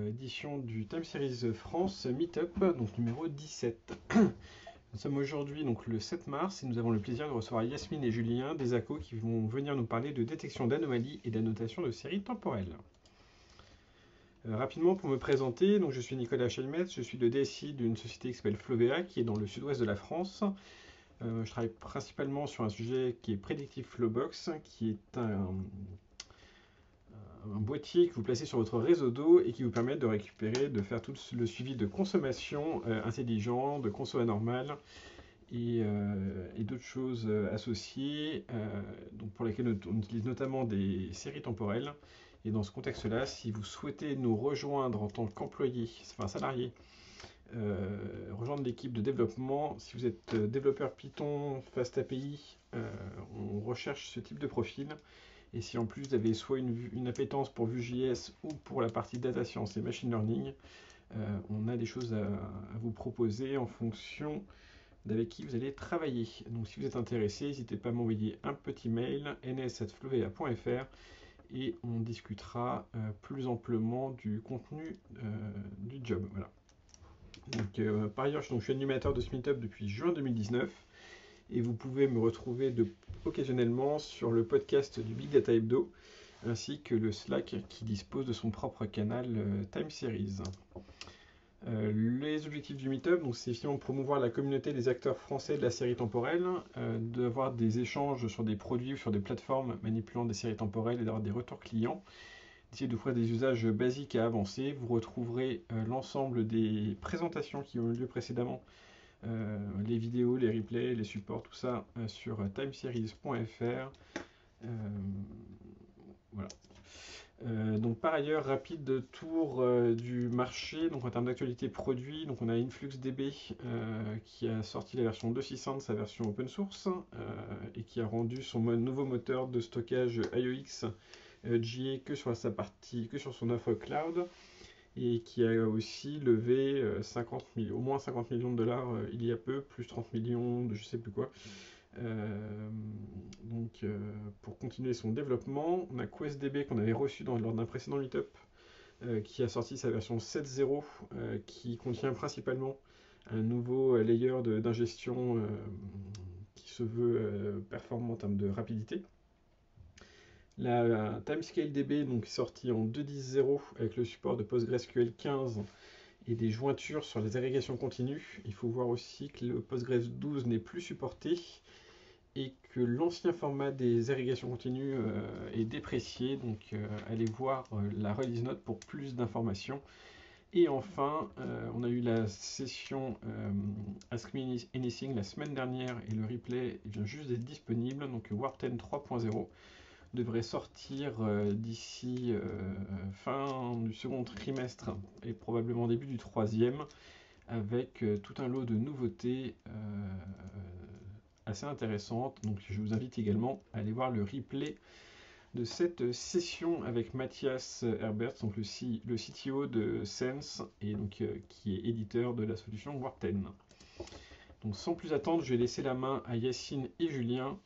Euh, édition du Time Series France Meetup, donc numéro 17. nous sommes aujourd'hui donc le 7 mars et nous avons le plaisir de recevoir Yasmine et Julien des ACO qui vont venir nous parler de détection d'anomalies et d'annotation de séries temporelles. Euh, rapidement pour me présenter, donc je suis Nicolas Chalmette, je suis le DSI d'une société qui s'appelle Flovea qui est dans le sud-ouest de la France. Euh, je travaille principalement sur un sujet qui est Predictive Flowbox, qui est un, un boîtier que vous placez sur votre réseau d'eau et qui vous permet de récupérer, de faire tout le suivi de consommation intelligente, euh, intelligent, de conso normale euh, et, d'autres choses euh, associées, donc pour lesquelles on utilise notamment des séries temporelles. Et dans ce contexte-là, si vous souhaitez nous rejoindre en tant qu'employé, enfin salarié, rejoindre l'équipe de développement. Si vous êtes développeur Python, FastAPI, on recherche ce type de profil. Et si en plus vous avez soit une, appétence pour Vue.js ou pour la partie data science et machine learning, euh, on a des choses à, vous proposer en fonction d'avec qui vous allez travailler. Donc si vous êtes intéressé, n'hésitez pas à m'envoyer un petit mail ns.flovea.fr et on discutera euh, plus amplement du contenu euh, du job. par ailleurs, je, suis animateur de ce meetup depuis juin 2019 et vous pouvez me retrouver de, occasionnellement sur le podcast du Big Data Hebdo ainsi que le Slack qui dispose de son propre canal euh, Time Series. Euh, les objectifs du Meetup, c'est finalement promouvoir la communauté des acteurs français de la série temporelle, euh, d'avoir des échanges sur des produits ou sur des plateformes manipulant des séries temporelles et d'avoir des retours clients, d'essayer d'offrir des usages basiques à avancer. Vous retrouverez l'ensemble des présentations qui ont eu lieu précédemment euh, les vidéos, les replays, les supports, tout ça euh, sur timeseries.fr. Euh, voilà. par ailleurs, rapide tour du marché, donc en termes d'actualité produit, donc on a InfluxDB qui a sorti la version 2.600 de sa version open source et qui a rendu son nouveau moteur de stockage IOX GA que sur sa partie, que sur son offre cloud et qui a aussi levé 50 euh, millions, au moins 50 millions de dollars euh, il y a peu, plus 30 millions de je sais plus quoi. Euh, donc, pour continuer son développement, on a QuestDB qu'on avait reçu lors d'un précédent meetup, qui a sorti sa version 7.0, qui contient principalement un nouveau layer d'ingestion qui se veut performant en termes de rapidité. La euh, Timescale DB donc, est sortie en 2.10.0 avec le support de PostgreSQL 15 et des jointures sur les agrégations continues. Il faut voir aussi que le PostgreSQL 12 n'est plus supporté et que l'ancien format des agrégations continues euh, est déprécié. Donc euh, allez voir la release note pour plus d'informations. Et enfin, on a eu la session Ask Me Anything la semaine dernière et le replay vient eh juste d'être disponible, donc Warten 3.0 devrait sortir euh, d'ici euh, fin du second trimestre et probablement début du troisième avec euh, tout un lot de nouveautés assez intéressantes. Donc je vous invite également à aller voir le replay de cette session avec Mathias Herbert, donc le, CTO de Sense, et donc, qui est éditeur de la solution Warten. Donc sans plus attendre, je vais laisser la main à Yacine et Julien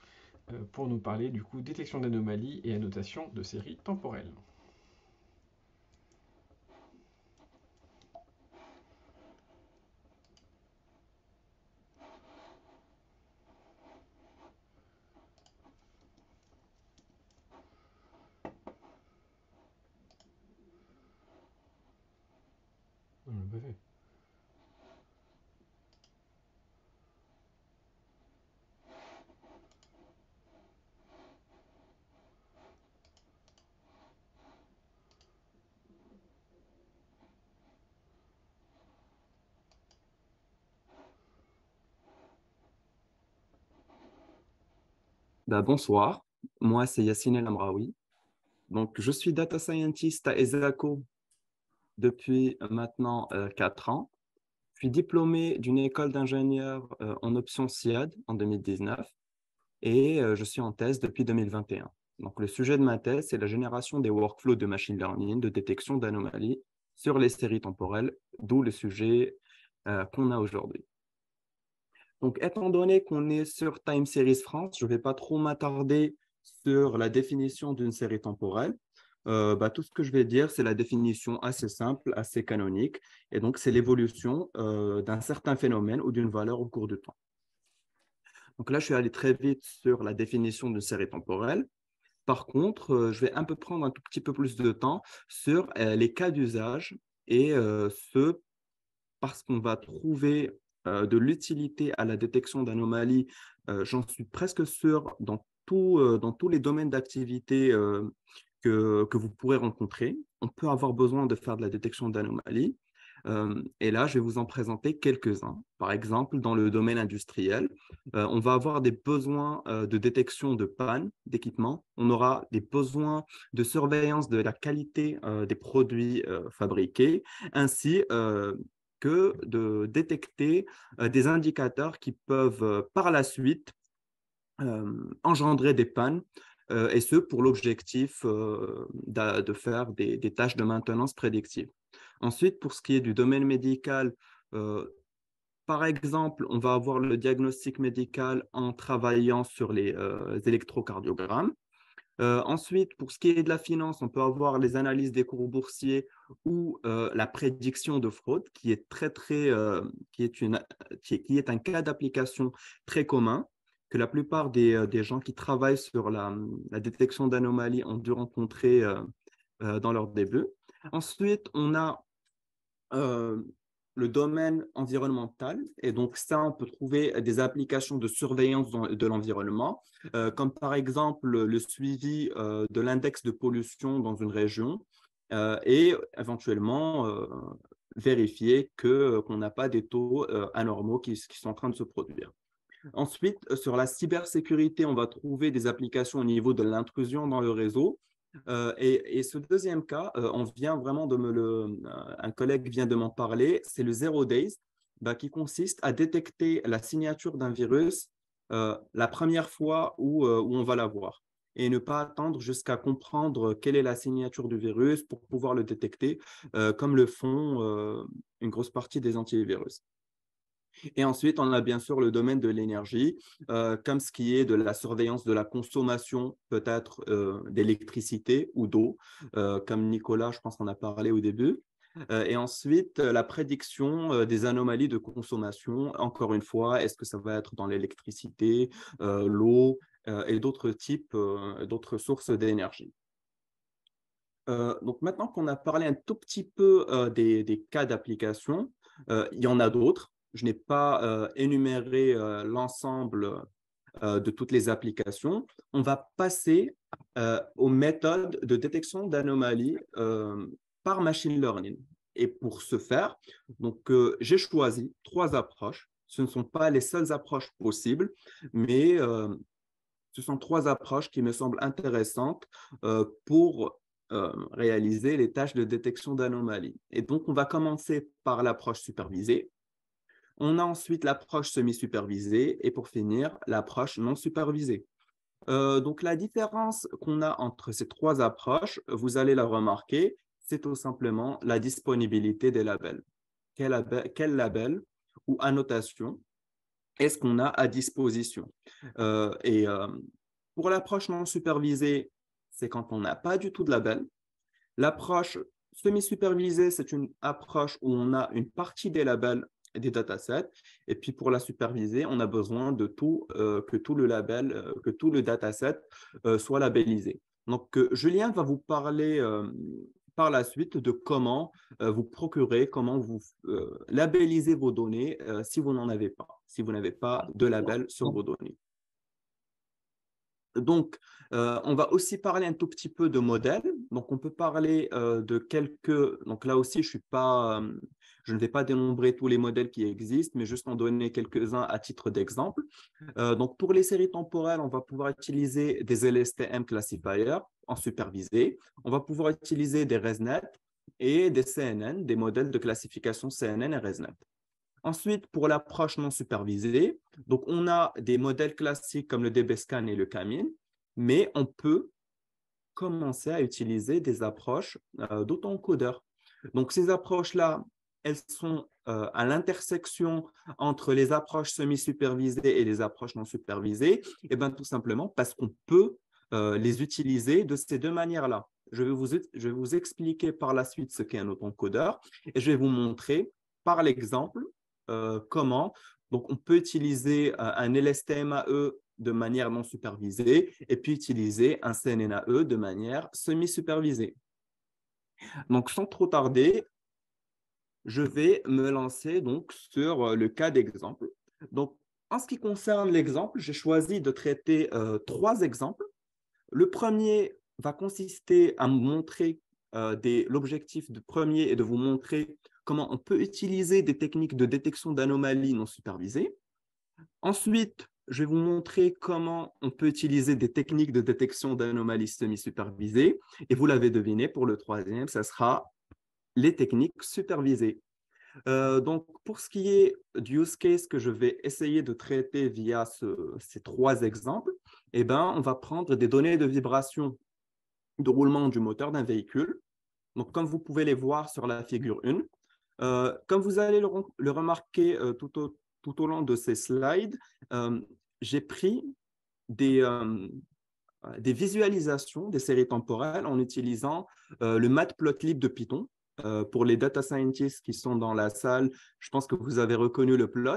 euh, pour nous parler du coup détection d'anomalies et annotation de séries temporelles. Bah, bonsoir, moi c'est Yassine Lamraoui. Donc, je suis data scientist à ESACO depuis maintenant 4 euh, ans. Je suis diplômé d'une école d'ingénieur euh, en option SIAD en 2019 et euh, je suis en thèse depuis 2021. Donc, le sujet de ma thèse, c'est la génération des workflows de machine learning de détection d'anomalies sur les séries temporelles, d'où le sujet qu'on a aujourd'hui. Donc, étant donné qu'on est sur Time Series France, je ne vais pas trop m'attarder sur la définition d'une série temporelle. Euh, bah, tout ce que je vais dire, c'est la définition assez simple, assez canonique. Et donc, c'est l'évolution euh, d'un certain phénomène ou d'une valeur au cours du temps. Donc là, je suis allé très vite sur la définition d'une série temporelle. Par contre, euh, je vais un peu prendre un tout petit peu plus de temps sur les cas d'usage et ce parce qu'on va trouver euh, de l'utilité à la détection d'anomalies, euh, j'en suis presque sûr dans, tout, euh, dans tous les domaines d'activité que, vous pourrez rencontrer. On peut avoir besoin de faire de la détection d'anomalies. et là, je vais vous en présenter quelques-uns. Par exemple, dans le domaine industriel, on va avoir des besoins de détection de panne d'équipement. On aura des besoins de surveillance de la qualité des produits fabriqués. Ainsi, que de détecter euh, des indicateurs qui peuvent euh, par la suite euh, engendrer des pannes, et ce pour l'objectif de faire des, tâches de maintenance prédictive. Ensuite, pour ce qui est du domaine médical, par exemple, on va avoir le diagnostic médical en travaillant sur les électrocardiogrammes. Euh, ensuite, pour ce qui est de la finance, on peut avoir les analyses des cours boursiers ou euh, la prédiction de fraude, qui est, très, très, euh, qui est, une, qui est, un cas d'application très commun que la plupart des, des gens qui travaillent sur la, la détection d'anomalies ont dû rencontrer dans leur début. Ensuite, on a le domaine environnemental. Et donc, ça, on peut trouver des applications de surveillance de l'environnement, euh, comme par exemple le suivi euh, de l'index de pollution dans une région euh, et éventuellement vérifier qu'on n'a pas des taux anormaux qui, sont en train de se produire. Ensuite, sur la cybersécurité, on va trouver des applications au niveau de l'intrusion dans le réseau, euh, et, ce deuxième cas, euh, on vient vraiment de me le, euh, un collègue vient de m'en parler, c'est le zero days, bah, qui consiste à détecter la signature d'un virus la première fois où, où on va la voir et ne pas attendre jusqu'à comprendre quelle est la signature du virus pour pouvoir le détecter, comme le font une grosse partie des antivirus. Et ensuite, on a bien sûr le domaine de l'énergie, euh, comme ce qui est de la surveillance de la consommation peut-être euh, d'électricité ou d'eau, euh, comme Nicolas, je pense qu'on a parlé au début. et ensuite, la prédiction des anomalies de consommation, encore une fois, est-ce que ça va être dans l'électricité, l'eau et d'autres types, d'autres sources d'énergie. donc maintenant qu'on a parlé un tout petit peu des cas d'application, il y en a d'autres je n'ai pas euh, énuméré euh, l'ensemble euh, de toutes les applications. On va passer aux méthodes de détection d'anomalies par machine learning. Et pour ce faire, donc j'ai choisi trois approches. Ce ne sont pas les seules approches possibles, mais ce sont trois approches qui me semblent intéressantes pour réaliser les tâches de détection d'anomalies. Et donc, on va commencer par l'approche supervisée. On a ensuite l'approche semi-supervisée et pour finir, l'approche non supervisée. Euh, donc la différence qu'on a entre ces trois approches, vous allez la remarquer, c'est tout simplement la disponibilité des labels. Quel label, ou annotation est-ce qu'on a à disposition euh, Et euh, pour l'approche non supervisée, c'est quand on n'a pas du tout de label. L'approche semi-supervisée, c'est une approche où on a une partie des labels des datasets. Et puis pour la superviser, on a besoin de tout, euh, que tout le label, euh, que tout le dataset euh, soit labellisé. Donc Julien va vous parler par la suite de comment vous procurer, comment vous labellisez vos données si vous n'en avez pas, si vous n'avez pas de label sur vos données. Donc, on va aussi parler un tout petit peu de modèles. Donc, on peut parler de quelques. Donc là aussi, je suis pas. Je ne vais pas dénombrer tous les modèles qui existent, mais juste en donner quelques-uns à titre d'exemple. Euh, donc, pour les séries temporelles, on va pouvoir utiliser des LSTM classifiers en supervisé. On va pouvoir utiliser des ResNet et des CNN, des modèles de classification CNN et ResNet. Ensuite, pour l'approche non supervisée, donc on a des modèles classiques comme le DBScan et le CAMIN, mais on peut commencer à utiliser des approches euh, d'auto-encodeurs. Donc, ces approches-là, elles sont euh, à l'intersection entre les approches semi-supervisées et les approches non supervisées et eh bien, tout simplement parce qu'on peut euh, les utiliser de ces deux manières-là. Je, vais vous, je vais vous expliquer par la suite ce qu'est un autoencodeur et je vais vous montrer par l'exemple euh, comment donc on peut utiliser un LSTMAE de manière non supervisée et puis utiliser un CNNAE de manière semi-supervisée. Donc, sans trop tarder, je vais me lancer donc sur euh, le cas d'exemple. Donc, en ce qui concerne l'exemple, j'ai choisi de traiter euh, trois exemples. Le premier va consister à montrer euh, l'objectif de premier et de vous montrer comment on peut utiliser des techniques de détection d'anomalies non supervisées. Ensuite, je vais vous montrer comment on peut utiliser des techniques de détection d'anomalies semi-supervisées. Et vous l'avez deviné, pour le troisième, ça sera les techniques supervisées. Euh, donc, pour ce qui est du use case que je vais essayer de traiter via ces trois exemples, eh ben, on va prendre des données de vibration de roulement du moteur d'un véhicule. Donc, comme vous pouvez les voir sur la figure 1, euh, comme vous allez le, remarquer euh, tout, au, long de ces slides, j'ai pris des, des, visualisations des séries temporelles en utilisant le matplotlib de Python euh, pour les data scientists qui sont dans la salle, je pense que vous avez reconnu le plot.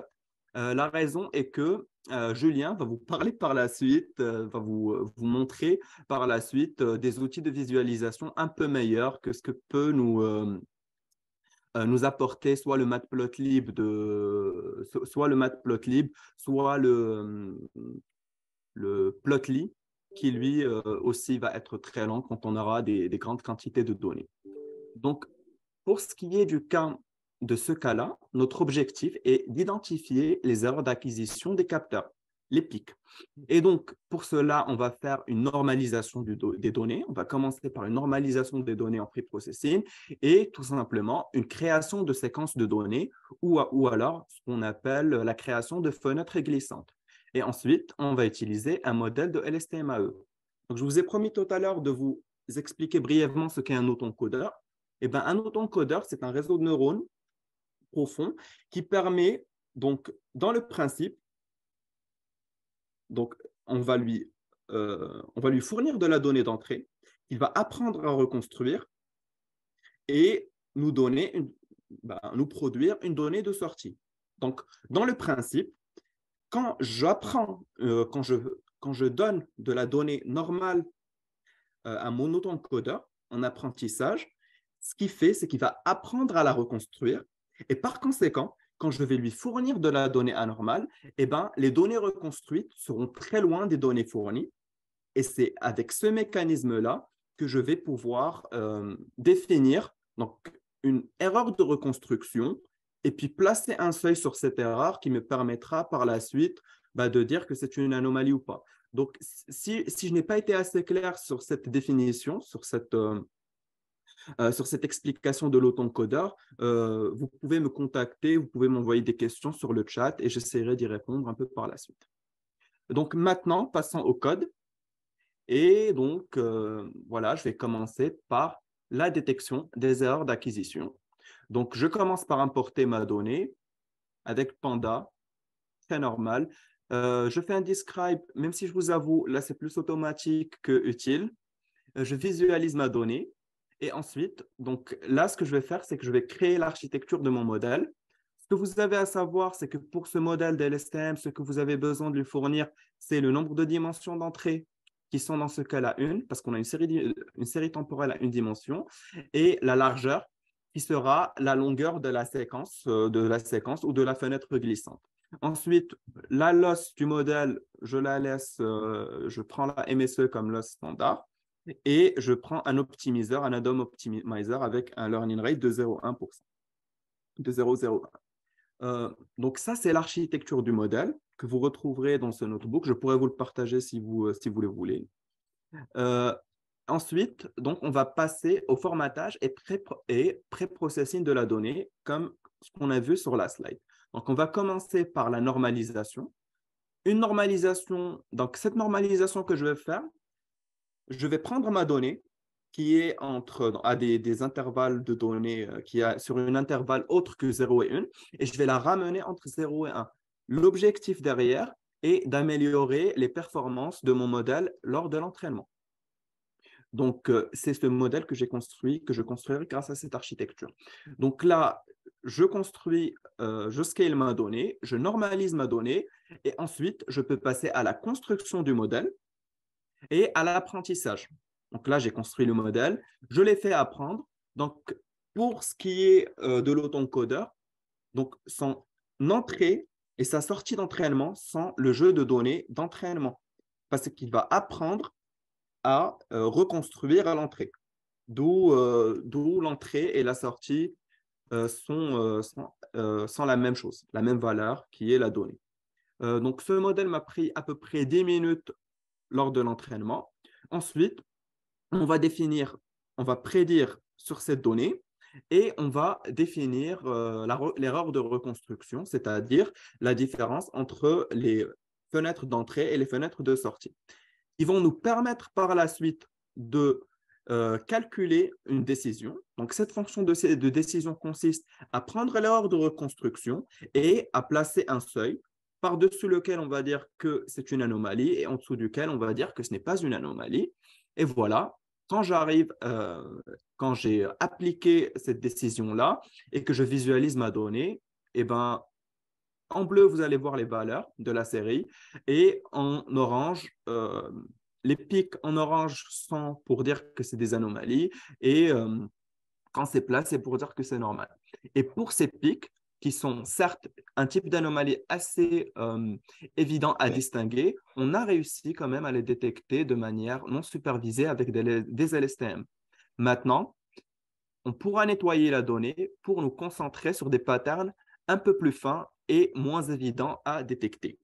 Euh, la raison est que euh, Julien va vous parler par la suite, va vous, vous, montrer par la suite des outils de visualisation un peu meilleurs que ce que peut nous, nous apporter soit le matplotlib, de, soit le matplotlib, soit le, le plotly, qui lui aussi va être très lent quand on aura des, des grandes quantités de données. Donc, pour ce qui est du cas de ce cas-là, notre objectif est d'identifier les erreurs d'acquisition des capteurs, les pics. Et donc, pour cela, on va faire une normalisation des données. On va commencer par une normalisation des données en pre-processing et tout simplement une création de séquences de données ou, alors ce qu'on appelle la création de fenêtres glissantes. Et ensuite, on va utiliser un modèle de LSTMAE. je vous ai promis tout à l'heure de vous expliquer brièvement ce qu'est un autoencodeur. Un eh ben, un autoencodeur, c'est un réseau de neurones profond qui permet, donc, dans le principe, donc, on va lui, euh, on va lui fournir de la donnée d'entrée, il va apprendre à reconstruire et nous donner ben, nous produire une donnée de sortie. Donc, dans le principe, quand j'apprends, euh, quand, je, donne de la donnée normale euh, à mon autoencodeur en apprentissage, ce qu'il fait, c'est qu'il va apprendre à la reconstruire. Et par conséquent, quand je vais lui fournir de la donnée anormale, eh ben, les données reconstruites seront très loin des données fournies. Et c'est avec ce mécanisme-là que je vais pouvoir euh, définir donc, une erreur de reconstruction et puis placer un seuil sur cette erreur qui me permettra par la suite bah, de dire que c'est une anomalie ou pas. Donc, si, si je n'ai pas été assez clair sur cette définition, sur cette, euh, euh, sur cette explication de lauto euh, vous pouvez me contacter, vous pouvez m'envoyer des questions sur le chat et j'essaierai d'y répondre un peu par la suite. Donc maintenant, passons au code. Et donc, euh, voilà, je vais commencer par la détection des erreurs d'acquisition. Donc, je commence par importer ma donnée avec Panda, C'est normal. je fais un describe, même si je vous avoue, là, c'est plus automatique que utile. Je visualise ma donnée et ensuite, donc là, ce que je vais faire, c'est que je vais créer l'architecture de mon modèle. Ce que vous avez à savoir, c'est que pour ce modèle d'LSTM, ce que vous avez besoin de lui fournir, c'est le nombre de dimensions d'entrée qui sont dans ce cas-là une, parce qu'on a une série, une série temporelle à une dimension, et la largeur qui sera la longueur de la séquence, euh, de la séquence ou de la fenêtre glissante. Ensuite, la loss du modèle, je la laisse, euh, je prends la MSE comme loss standard et je prends un optimiseur, un add optimizer avec un learning rate de 0,1%, de 0,01. Euh, donc ça, c'est l'architecture du modèle que vous retrouverez dans ce notebook. Je pourrais vous le partager si vous, euh, si vous le voulez. Euh, ensuite, donc, on va passer au formatage et pré-processing de la donnée, comme ce qu'on a vu sur la slide. Donc, on va commencer par la normalisation. Une normalisation, donc cette normalisation que je vais faire, je vais prendre ma donnée qui est entre, à des, intervalles de données euh, qui a sur un intervalle autre que 0 et 1, et je vais la ramener entre 0 et 1. L'objectif derrière est d'améliorer les performances de mon modèle lors de l'entraînement. Donc, euh, c'est ce modèle que j'ai construit, que je construirai grâce à cette architecture. Donc là, je construis, euh, je scale ma donnée, je normalise ma donnée, et ensuite, je peux passer à la construction du modèle et à l'apprentissage. Donc là, j'ai construit le modèle, je l'ai fait apprendre. Donc, pour ce qui est euh, de lauto donc son entrée et sa sortie d'entraînement sans le jeu de données d'entraînement, parce qu'il va apprendre à euh, reconstruire à l'entrée, euh, d'où l'entrée et la sortie sont, sont, la même chose, la même valeur qui est la donnée. donc, ce modèle m'a pris à peu près 10 minutes lors de l'entraînement. Ensuite, on va définir, on va prédire sur cette donnée et on va définir euh, l'erreur de reconstruction, c'est-à-dire la différence entre les fenêtres d'entrée et les fenêtres de sortie. Ils vont nous permettre par la suite de euh, calculer une décision. Donc, cette fonction de décision consiste à prendre l'erreur de reconstruction et à placer un seuil par-dessus lequel on va dire que c'est une anomalie et en dessous duquel on va dire que ce n'est pas une anomalie. Et voilà, quand j'arrive, euh, quand j'ai appliqué cette décision-là et que je visualise ma donnée, eh ben, en bleu, vous allez voir les valeurs de la série et en orange, euh, les pics en orange sont pour dire que c'est des anomalies et euh, quand c'est plat, c'est pour dire que c'est normal. Et pour ces pics, qui sont certes un type d'anomalie assez évident à distinguer, on a réussi quand même à les détecter de manière non supervisée avec des, des LSTM. Maintenant, on pourra nettoyer la donnée pour nous concentrer sur des patterns un peu plus fins et moins évidents à détecter.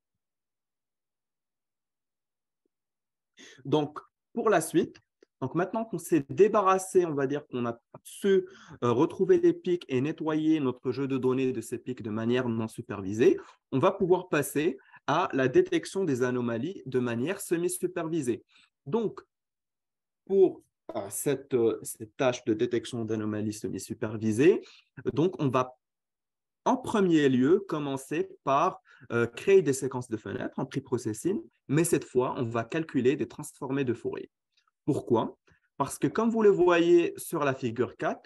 Donc, pour la suite, donc maintenant qu'on s'est débarrassé, on va dire qu'on a su euh, retrouver les pics et nettoyer notre jeu de données de ces pics de manière non supervisée, on va pouvoir passer à la détection des anomalies de manière semi-supervisée. Donc, pour euh, euh, cette, tâche de détection d'anomalies semi-supervisées, donc on va en premier lieu commencer par créer des séquences de fenêtres en pre-processing, mais cette fois, on va calculer des transformées de Fourier. Pourquoi Parce que comme vous le voyez sur la figure 4,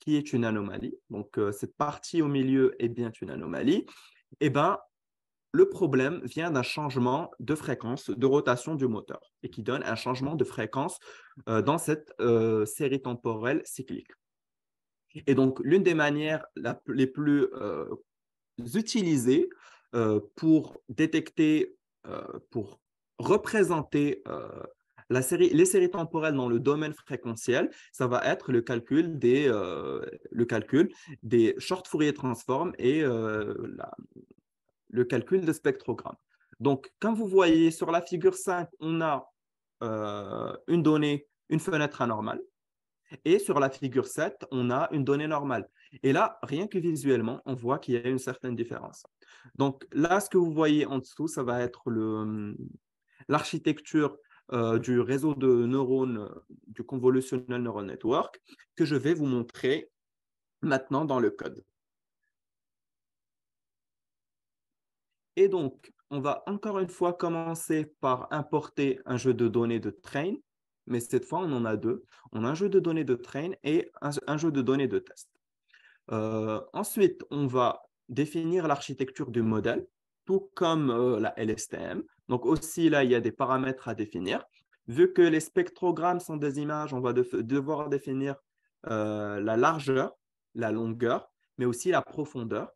qui est une anomalie, donc euh, cette partie au milieu est bien une anomalie, eh ben, le problème vient d'un changement de fréquence de rotation du moteur et qui donne un changement de fréquence euh, dans cette euh, série temporelle cyclique. Et donc, l'une des manières les plus utilisées pour détecter, pour représenter la série, les séries temporelles dans le domaine fréquentiel, ça va être le calcul des, euh, le calcul des short Fourier transform et euh, le calcul de spectrogrammes. Donc, comme vous voyez sur la figure 5, on a euh, une donnée, une fenêtre anormale. Et sur la figure 7, on a une donnée normale. Et là, rien que visuellement, on voit qu'il y a une certaine différence. Donc là, ce que vous voyez en dessous, ça va être hum, l'architecture euh, du réseau de neurones du convolutional neural network que je vais vous montrer maintenant dans le code. Et donc, on va encore une fois commencer par importer un jeu de données de train, mais cette fois, on en a deux. On a un jeu de données de train et un, jeu de données de test. Euh, ensuite, on va définir l'architecture du modèle, tout comme euh, la LSTM. Donc aussi, là, il y a des paramètres à définir. Vu que les spectrogrammes sont des images, on va devoir définir euh, la largeur, la longueur, mais aussi la profondeur.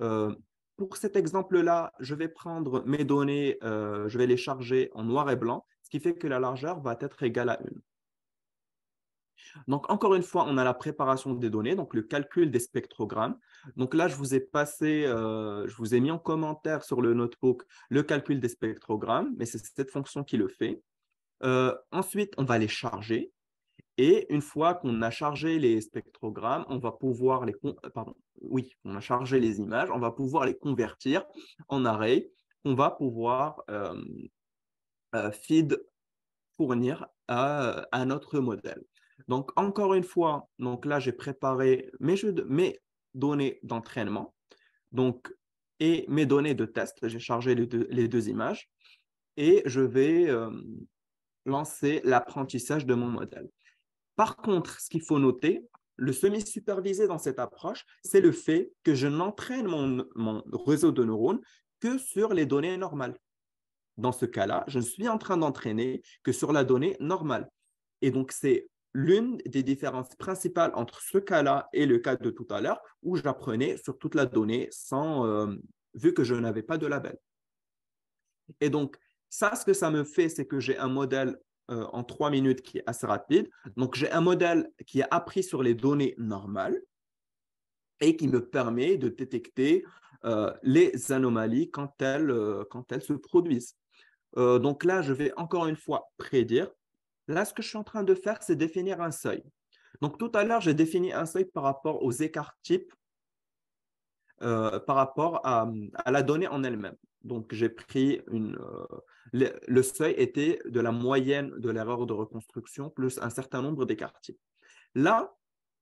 Euh, pour cet exemple-là, je vais prendre mes données, euh, je vais les charger en noir et blanc, ce qui fait que la largeur va être égale à 1. Donc, encore une fois, on a la préparation des données, donc le calcul des spectrogrammes. Donc là, je vous ai passé, euh, je vous ai mis en commentaire sur le notebook le calcul des spectrogrammes, mais c'est cette fonction qui le fait. Euh, ensuite, on va les charger. Et une fois qu'on a chargé les spectrogrammes, on va pouvoir les pardon, oui, on a chargé les images, on va pouvoir les convertir en array. On va pouvoir euh, feed fournir à, à notre modèle. Donc, encore une fois, donc là, j'ai préparé mes, données d'entraînement et mes données de test. J'ai chargé les deux, images et je vais euh, lancer l'apprentissage de mon modèle. Par contre, ce qu'il faut noter, le semi-supervisé dans cette approche, c'est le fait que je n'entraîne mon, mon réseau de neurones que sur les données normales. Dans ce cas-là, je ne suis en train d'entraîner que sur la donnée normale. Et donc, c'est l'une des différences principales entre ce cas-là et le cas de tout à l'heure, où j'apprenais sur toute la donnée sans, euh, vu que je n'avais pas de label. Et donc, ça, ce que ça me fait, c'est que j'ai un modèle euh, en trois minutes qui est assez rapide. Donc, j'ai un modèle qui a appris sur les données normales et qui me permet de détecter euh, les anomalies quand elles, quand elles se produisent. donc là, je vais encore une fois prédire Là, ce que je suis en train de faire, c'est définir un seuil. Donc, tout à l'heure, j'ai défini un seuil par rapport aux écarts types, euh, par rapport à, la donnée en elle-même. Donc, j'ai pris une, euh, le, seuil était de la moyenne de l'erreur de reconstruction plus un certain nombre d'écarts types. Là,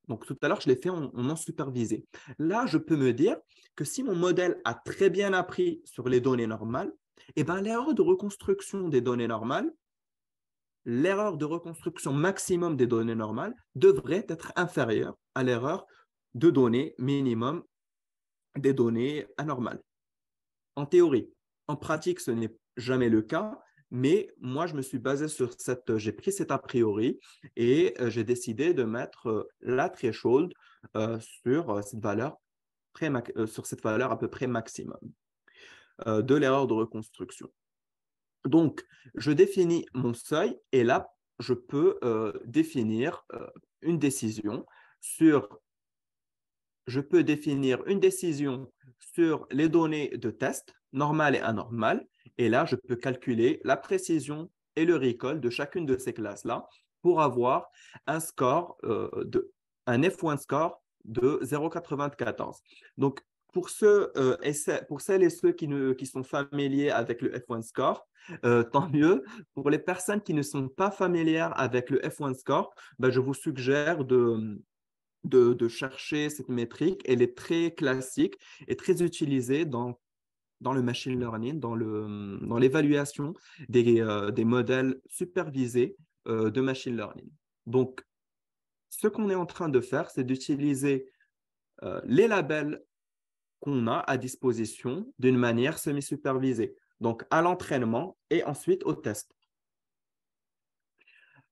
donc tout à l'heure, je l'ai fait en, non supervisé. Là, je peux me dire que si mon modèle a très bien appris sur les données normales, eh ben, l'erreur de reconstruction des données normales, l'erreur de reconstruction maximum des données normales devrait être inférieure à l'erreur de données minimum des données anormales. En théorie, en pratique, ce n'est jamais le cas, mais moi, je me suis basé sur cette, euh, j'ai pris cet a priori et euh, j'ai décidé de mettre euh, la threshold sur cette valeur sur cette valeur à peu près maximum de l'erreur de reconstruction. Donc, je définis mon seuil et là, je peux euh, définir euh, une décision sur... Je peux définir une décision sur les données de test, normales et anormales. Et là, je peux calculer la précision et le recall de chacune de ces classes-là pour avoir un score, euh, de, un F1 score de 0,94. Donc, pour, ceux, euh, pour celles et ceux qui, ne, qui sont familiers avec le F1 Score, euh, tant mieux. Pour les personnes qui ne sont pas familières avec le F1 Score, ben, je vous suggère de, de, chercher cette métrique. Elle est très classique et très utilisée dans, dans le machine learning, dans l'évaluation dans des, euh, des modèles supervisés de machine learning. Donc, ce qu'on est en train de faire, c'est d'utiliser les labels qu'on a à disposition d'une manière semi-supervisée, donc à l'entraînement et ensuite au test.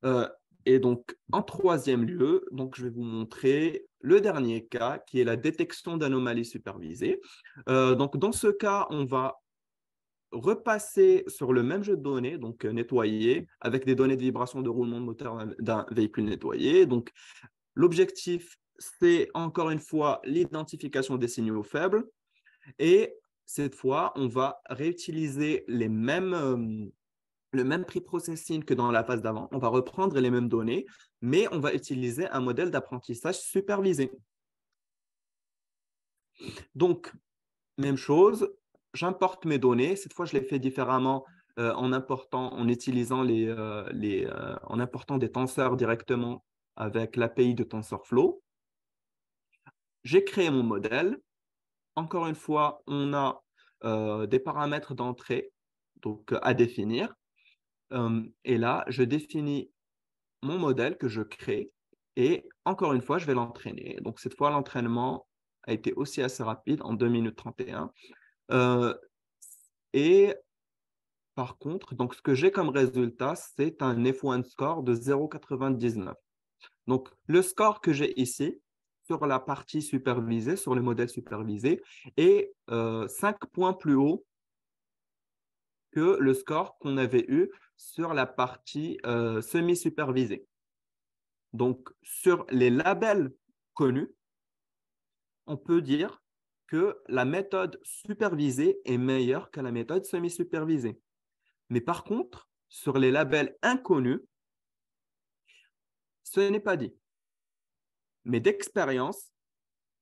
Euh, et donc, en troisième lieu, donc, je vais vous montrer le dernier cas qui est la détection d'anomalies supervisées. Euh, donc, dans ce cas, on va repasser sur le même jeu de données, donc euh, nettoyé, avec des données de vibration de roulement de moteur d'un véhicule nettoyé. Donc, l'objectif c'est encore une fois l'identification des signaux faibles. Et cette fois, on va réutiliser les mêmes, euh, le même preprocessing que dans la phase d'avant. On va reprendre les mêmes données, mais on va utiliser un modèle d'apprentissage supervisé. Donc, même chose, j'importe mes données. Cette fois, je les fais différemment euh, en important, en utilisant euh, en important des tenseurs directement avec l'API de TensorFlow. J'ai créé mon modèle. Encore une fois, on a euh, des paramètres d'entrée donc euh, à définir. Euh, et là, je définis mon modèle que je crée et encore une fois, je vais l'entraîner. Donc cette fois, l'entraînement a été aussi assez rapide en 2 minutes 31. et par contre, donc ce que j'ai comme résultat, c'est un F1 score de 0,99. Donc le score que j'ai ici, sur la partie supervisée, sur le modèle supervisé, et euh, cinq points plus haut que le score qu'on avait eu sur la partie euh, semi-supervisée. Donc, sur les labels connus, on peut dire que la méthode supervisée est meilleure que la méthode semi-supervisée. Mais par contre, sur les labels inconnus, ce n'est pas dit. Mais d'expérience,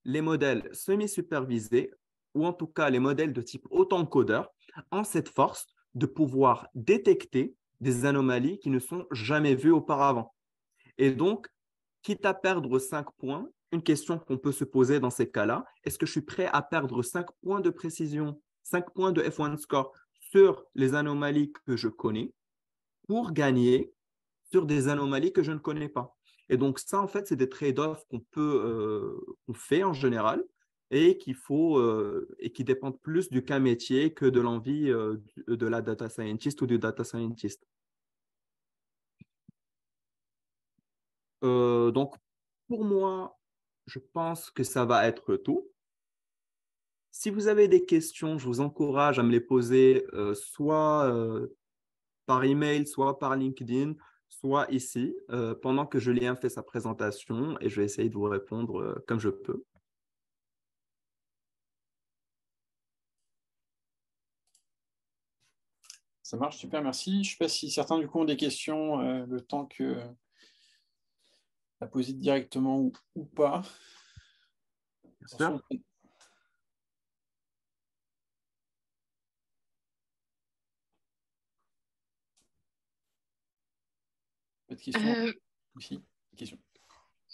les modèles semi-supervisés, ou en tout cas les modèles de type auto-encodeur, ont cette force de pouvoir détecter des anomalies qui ne sont jamais vues auparavant. Et donc, quitte à perdre 5 points, une question qu'on peut se poser dans ces cas-là, est-ce que je suis prêt à perdre 5 points de précision, 5 points de F1 score sur les anomalies que je connais pour gagner sur des anomalies que je ne connais pas et donc ça, en fait, c'est des trade-offs qu'on peut, euh, fait en général et euh, et qui dépendent plus du cas métier que de l'envie euh, de la data scientist ou du data scientist. donc pour moi, je pense que ça va être tout. Si vous avez des questions, je vous encourage à me les poser soit par email, soit par LinkedIn soit ici, euh, pendant que Julien fait sa présentation, et je vais essayer de vous répondre euh, comme je peux. Ça marche, super, merci. Je ne sais pas si certains du coup ont des questions, euh, le temps que la poser directement ou, pas. Euh,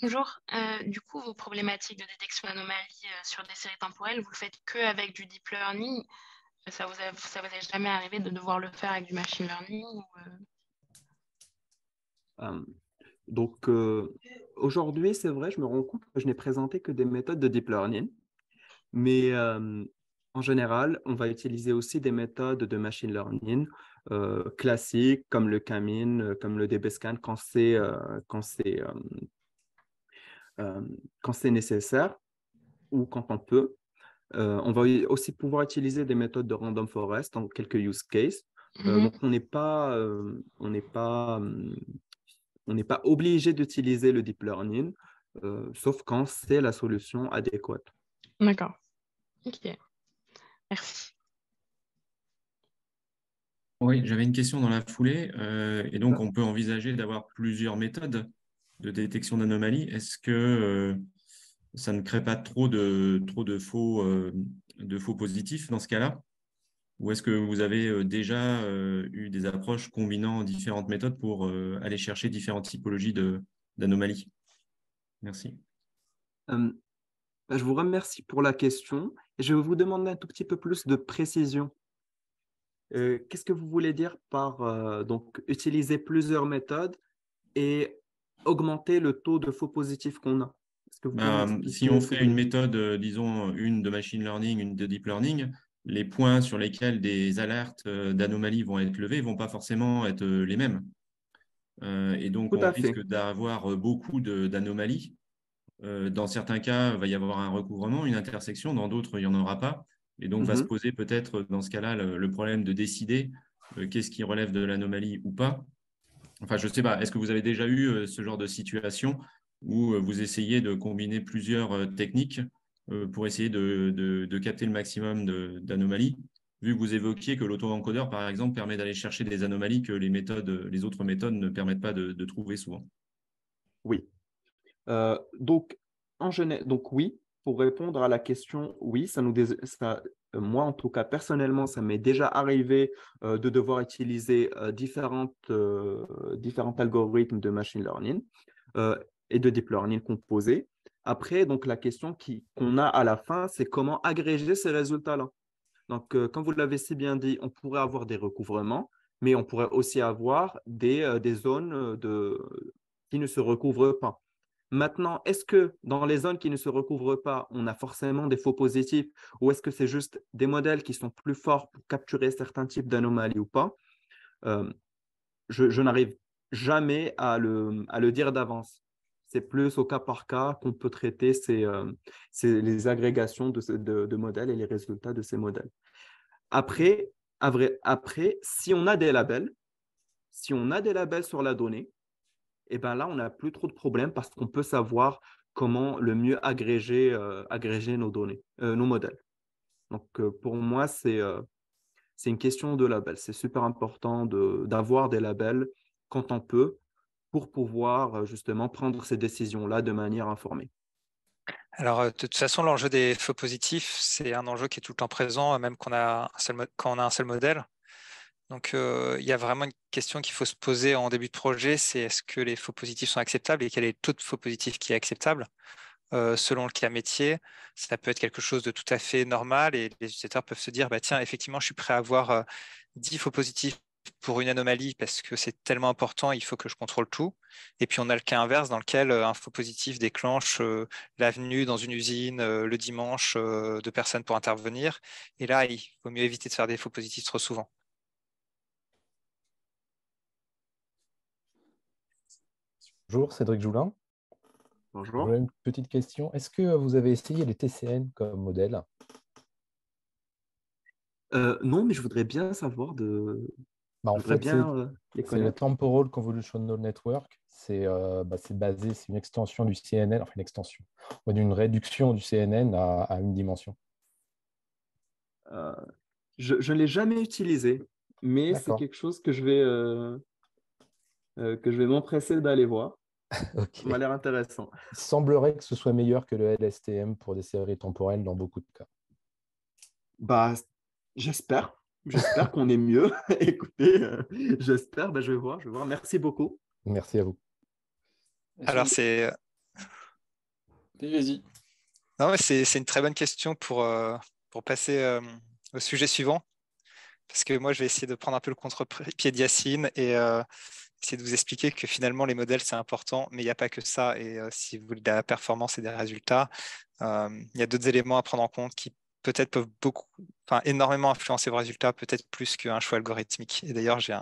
Bonjour. Euh, du coup, vos problématiques de détection d'anomalies euh, sur des séries temporelles, vous le faites que avec du deep learning Ça vous vous est jamais arrivé de devoir le faire avec du machine learning donc aujourd'hui, c'est vrai, je me rends compte que je n'ai présenté que des méthodes de deep learning, mais en général, on va utiliser aussi des méthodes de machine learning euh, classiques comme le Camin, euh, comme le DBScan euh, quand c'est nécessaire ou quand on peut. on va aussi pouvoir utiliser des méthodes de random forest dans quelques use cases. Mhm. donc on n'est pas, on n'est pas, on pas obligé d'utiliser le deep learning, sauf quand c'est la solution adéquate. D'accord. OK. Merci. Oui, j'avais une question dans la foulée. Euh, et donc, ah. on peut envisager d'avoir plusieurs méthodes de détection d'anomalies. Est-ce que euh, ça ne crée pas trop de, faux, euh, de faux positifs dans ce cas-là Ou est-ce que vous avez déjà eu des approches combinant différentes méthodes pour aller chercher différentes typologies d'anomalies Merci. Hum, je vous remercie pour la question. Je vais vous demander un tout petit peu plus de précision euh, qu'est-ce que vous voulez dire par euh, donc utiliser plusieurs méthodes et augmenter le taux de faux positifs qu'on a euh, Si on fait une méthode, disons une de machine learning, une de deep learning, les points sur lesquels des alertes d'anomalies vont être levées ne vont pas forcément être les mêmes. et donc, on risque d'avoir beaucoup d'anomalies. dans certains cas, il va y avoir un recouvrement, une intersection. Dans d'autres, il n'y en aura pas. Et donc, va mhm. se poser peut-être dans ce cas-là le, problème de décider euh, qu'est-ce qui relève de l'anomalie ou pas. Enfin, je ne sais pas, est-ce que vous avez déjà eu euh, ce genre de situation où euh, vous essayez de combiner plusieurs techniques pour essayer de, capter le maximum d'anomalies Vu que vous évoquiez que l'auto-encodeur, par exemple, permet d'aller chercher des anomalies que les, méthodes, les autres méthodes ne permettent pas de, trouver souvent. Oui. donc, en donc oui, pour répondre à la question, oui, ça nous ça, euh, moi en tout cas personnellement, ça m'est déjà arrivé euh, de devoir utiliser euh, différentes, différents algorithmes de machine learning et de deep learning composés. Après, donc la question qu'on a à la fin, c'est comment agréger ces résultats-là. Donc, comme vous l'avez si bien dit, on pourrait avoir des recouvrements, mais on pourrait aussi avoir des, des zones de, qui ne se recouvrent pas. Maintenant, est-ce que dans les zones qui ne se recouvrent pas, on a forcément des faux positifs ou est-ce que c'est juste des modèles qui sont plus forts pour capturer certains types d'anomalies ou pas euh, Je, n'arrive jamais à le, dire d'avance. C'est plus au cas par cas qu'on peut traiter ces, euh, les agrégations de, de, de, modèles et les résultats de ces modèles. Après, après, si on a des labels, si on a des labels sur la donnée, et ben là, on n'a plus trop de problèmes parce qu'on peut savoir comment le mieux agréger, euh, nos données, euh, nos modèles. Donc, euh, pour moi, c'est une question de label. C'est super important d'avoir des labels quand on peut pour pouvoir justement prendre ces décisions-là de manière informée. Alors, de toute façon, l'enjeu des feux positifs, c'est un enjeu qui est tout le temps présent, même quand on a un seul modèle. Donc, euh, il y a vraiment une question qu'il faut se poser en début de projet, c'est est-ce que les faux positifs sont acceptables et quel est le taux de faux positifs qui est acceptable euh, selon le cas métier, ça peut être quelque chose de tout à fait normal et les utilisateurs peuvent se dire, bah, tiens, effectivement, je suis prêt à avoir 10 euh, faux positifs pour une anomalie parce que c'est tellement important, il faut que je contrôle tout. Et puis on a le cas inverse dans lequel un faux positif déclenche l'avenue dans une usine le dimanche de personnes pour intervenir. Et là, il vaut mieux éviter de faire des faux positifs trop souvent. Bonjour Cédric Joulin. Bonjour. une petite question. Est-ce que vous avez essayé les TCN comme modèle euh, Non, mais je voudrais bien savoir de. Bah, en fait, bien c'est euh, le Temporal Convolutional Network. Euh, bah, c'est basé, c'est une extension du CNN, enfin une extension, d'une réduction du CNN à, à une dimension. je ne l'ai jamais utilisé, mais c'est quelque chose que je vais, que je vais m'empresser d'aller voir. Ça m'a l'air intéressant. Il semblerait que ce soit meilleur que le LSTM pour des séries temporelles dans beaucoup de cas. Bah, j'espère. J'espère qu'on est mieux. Écoutez, euh, j'espère. Bah, je vais voir. Je vais voir. Merci beaucoup. Merci à vous. Alors c'est. Euh, vas-y. Non, c'est, une très bonne question pour, euh, pour passer au sujet suivant. Parce que moi, je vais essayer de prendre un peu le contre-pied d'Yacine et c'est de vous expliquer que finalement les modèles c'est important, mais il n'y a pas que ça. Et euh, si vous voulez de la performance et des résultats, euh, il y a d'autres éléments à prendre en compte qui peut-être peuvent beaucoup, énormément influencer vos résultats, peut-être plus qu'un choix algorithmique. Et d'ailleurs, j'ai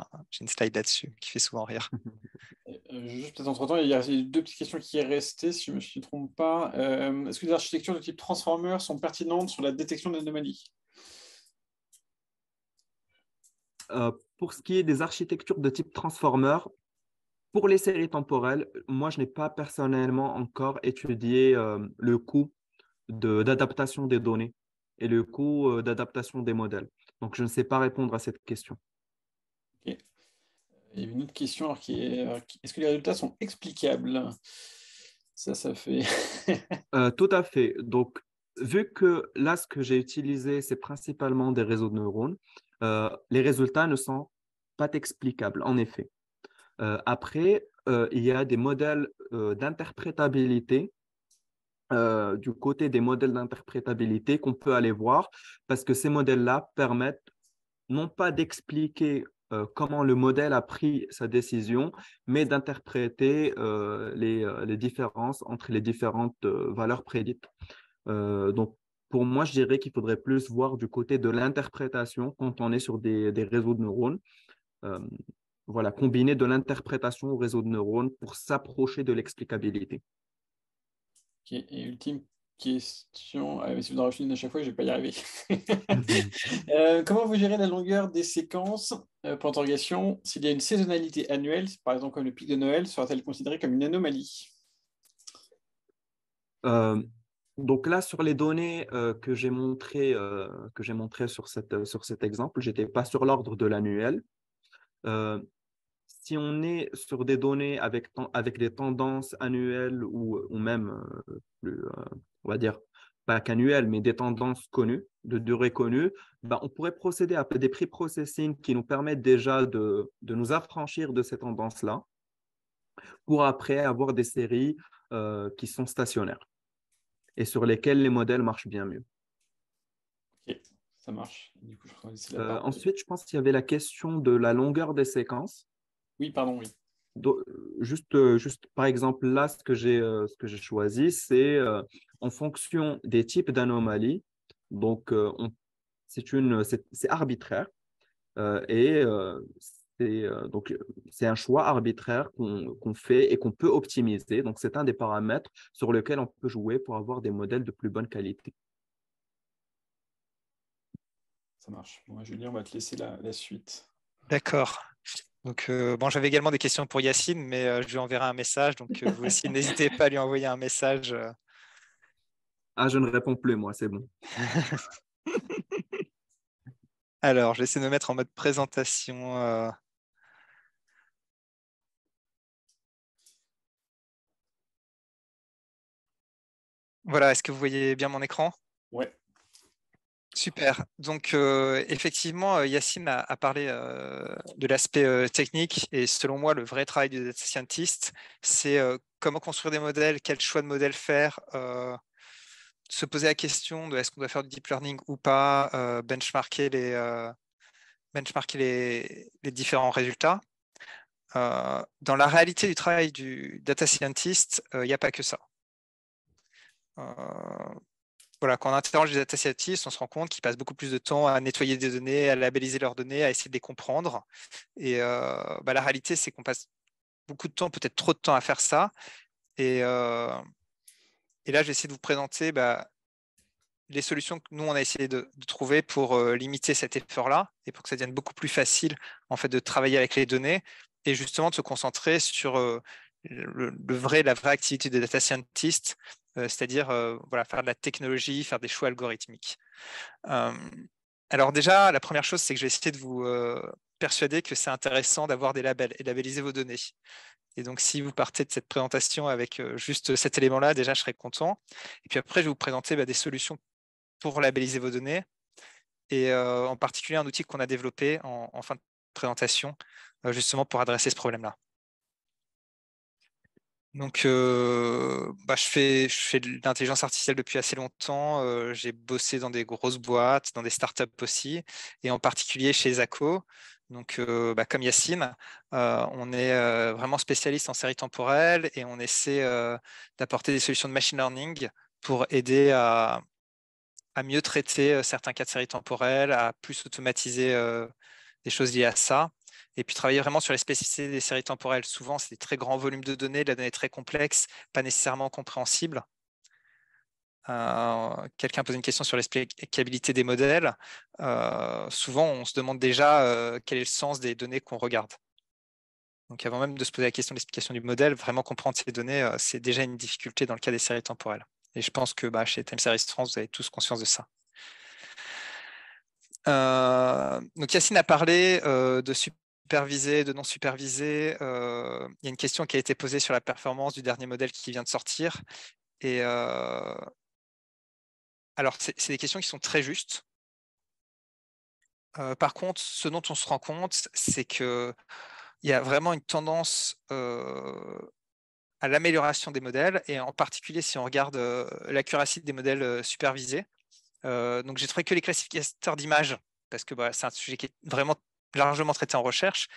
une slide là-dessus qui fait souvent rire. Euh, juste peut-être entre temps, il y a deux petites questions qui sont restées, si je ne me trompe pas. Est-ce que les architectures de type transformer sont pertinentes sur la détection d'anomalies Euh, pour ce qui est des architectures de type transformer, pour les séries temporelles, moi, je n'ai pas personnellement encore étudié euh, le coût d'adaptation des données et le coût euh, d'adaptation des modèles. Donc, je ne sais pas répondre à cette question. Il y a une autre question qui est est-ce que les résultats sont explicables Ça, ça fait. tout à fait. Donc, vu que là, ce que j'ai utilisé, c'est principalement des réseaux de neurones, euh, les résultats ne sont pas explicables, en effet. Euh, après, euh, il y a des modèles d'interprétabilité du côté des modèles d'interprétabilité qu'on peut aller voir, parce que ces modèles-là permettent non pas d'expliquer comment le modèle a pris sa décision, mais d'interpréter les, les, différences entre les différentes valeurs prédites. donc, pour moi, je dirais qu'il faudrait plus voir du côté de l'interprétation quand on est sur des, réseaux de neurones. Euh, voilà, combiner de l'interprétation au réseau de neurones pour s'approcher de l'explicabilité. Et ultime question, ah, si vous en une à chaque fois, je ne vais pas y arriver. Euh, comment vous gérez la longueur des séquences euh, pour S'il y a une saisonnalité annuelle, par exemple comme le pic de Noël, sera-t-elle considérée comme une anomalie euh, donc là, sur les données euh, que j'ai montrées euh, j'ai montré sur, cette, euh, sur cet exemple, je n'étais pas sur l'ordre de l'annuel. si on est sur des données avec, avec des tendances annuelles ou, même, on va dire, pas qu'annuelles, mais des tendances connues, de durée connue, bah, on pourrait procéder à des pre processing qui nous permettent déjà de, nous affranchir de ces tendances-là pour après avoir des séries qui sont stationnaires et sur lesquels les modèles marchent bien mieux. Ok, ça marche. Euh, ensuite, je pense qu'il y avait la question de la longueur des séquences. Oui, pardon, oui. Euh, juste, euh, juste par exemple, là, ce que j'ai ce choisi, c'est en fonction des types d'anomalies. Donc, c'est arbitraire et c'est euh, donc c'est un choix arbitraire qu'on fait et qu'on peut optimiser. Donc c'est un des paramètres sur lequel on peut jouer pour avoir des modèles de plus bonne qualité. Ça marche. Bon, Julien, on va te laisser la, suite. D'accord. Donc, euh, bon, j'avais également des questions pour Yacine, mais euh, je lui enverrai un message. Donc, vous aussi, n'hésitez pas à lui envoyer un message. Ah, je ne réponds plus, moi, c'est bon. Alors, j'essaie de me mettre en mode présentation Voilà, est-ce que vous voyez bien mon écran Ouais. Super. Donc, euh, effectivement, euh, Yacine a, parlé euh, de l'aspect technique. Et selon moi, le vrai travail du data scientist, c'est comment construire des modèles, quel choix de modèle faire, se poser la question de est-ce qu'on doit faire du deep learning ou pas, benchmarker, les, les, différents résultats. dans la réalité du travail du data scientist, il n'y a pas que ça. Euh, voilà, quand on interroge les data scientists, on se rend compte qu'ils passent beaucoup plus de temps à nettoyer des données, à labelliser leurs données, à essayer de les comprendre. Et euh, bah, la réalité, c'est qu'on passe beaucoup de temps, peut-être trop de temps à faire ça. Et, euh, et là, je vais essayer de vous présenter bah, les solutions que nous, on a essayé de, trouver pour limiter cet effort-là et pour que ça devienne beaucoup plus facile en fait, de travailler avec les données et justement de se concentrer sur le, le, vrai, la vraie activité des data scientists euh, c'est-à-dire euh, voilà, faire de la technologie, faire des choix algorithmiques. Hum, alors déjà, la première chose, c'est que je vais essayer de vous euh, persuader que c'est intéressant d'avoir des labels et labelliser vos données. Et donc, si vous partez de cette présentation avec juste cet élément-là, déjà, je serais content. Et puis après, je vais vous présenter bah, des solutions pour labelliser vos données, et en particulier un outil qu'on a développé en, fin de présentation, justement pour adresser ce problème-là. Donc, bah, je, fais, de l'intelligence artificielle depuis assez longtemps. j'ai bossé dans des grosses boîtes, dans des startups aussi, et en particulier chez Zaco. Donc, bah, comme Yacine, on est vraiment spécialiste en séries temporelles et on essaie d'apporter des solutions de machine learning pour aider à, à mieux traiter certains cas de séries temporelles, à plus automatiser des choses liées à ça et puis travailler vraiment sur les spécificités des séries temporelles. Souvent, c'est des très grands volumes de données, de la donnée très complexe, pas nécessairement compréhensible. Euh, quelqu'un pose une question sur l'explicabilité des modèles. Euh, souvent, on se demande déjà euh, quel est le sens des données qu'on regarde. Donc, avant même de se poser la question de l'explication du modèle, vraiment comprendre ces données, c'est déjà une difficulté dans le cas des séries temporelles. Et je pense que bah, chez Time Series France, vous avez tous conscience de ça. donc Yacine a parlé de de supervisé, de non supervisé. Euh, il y a une question qui a été posée sur la performance du dernier modèle qui vient de sortir. Et euh, alors, c'est des questions qui sont très justes. Euh, par contre, ce dont on se rend compte, c'est qu'il y a vraiment une tendance à l'amélioration des modèles, et en particulier si on regarde l'accuracy des modèles supervisés. donc, j'ai trouvé que les classificateurs d'images parce que bah, c'est un sujet qui est vraiment largement traité en recherche.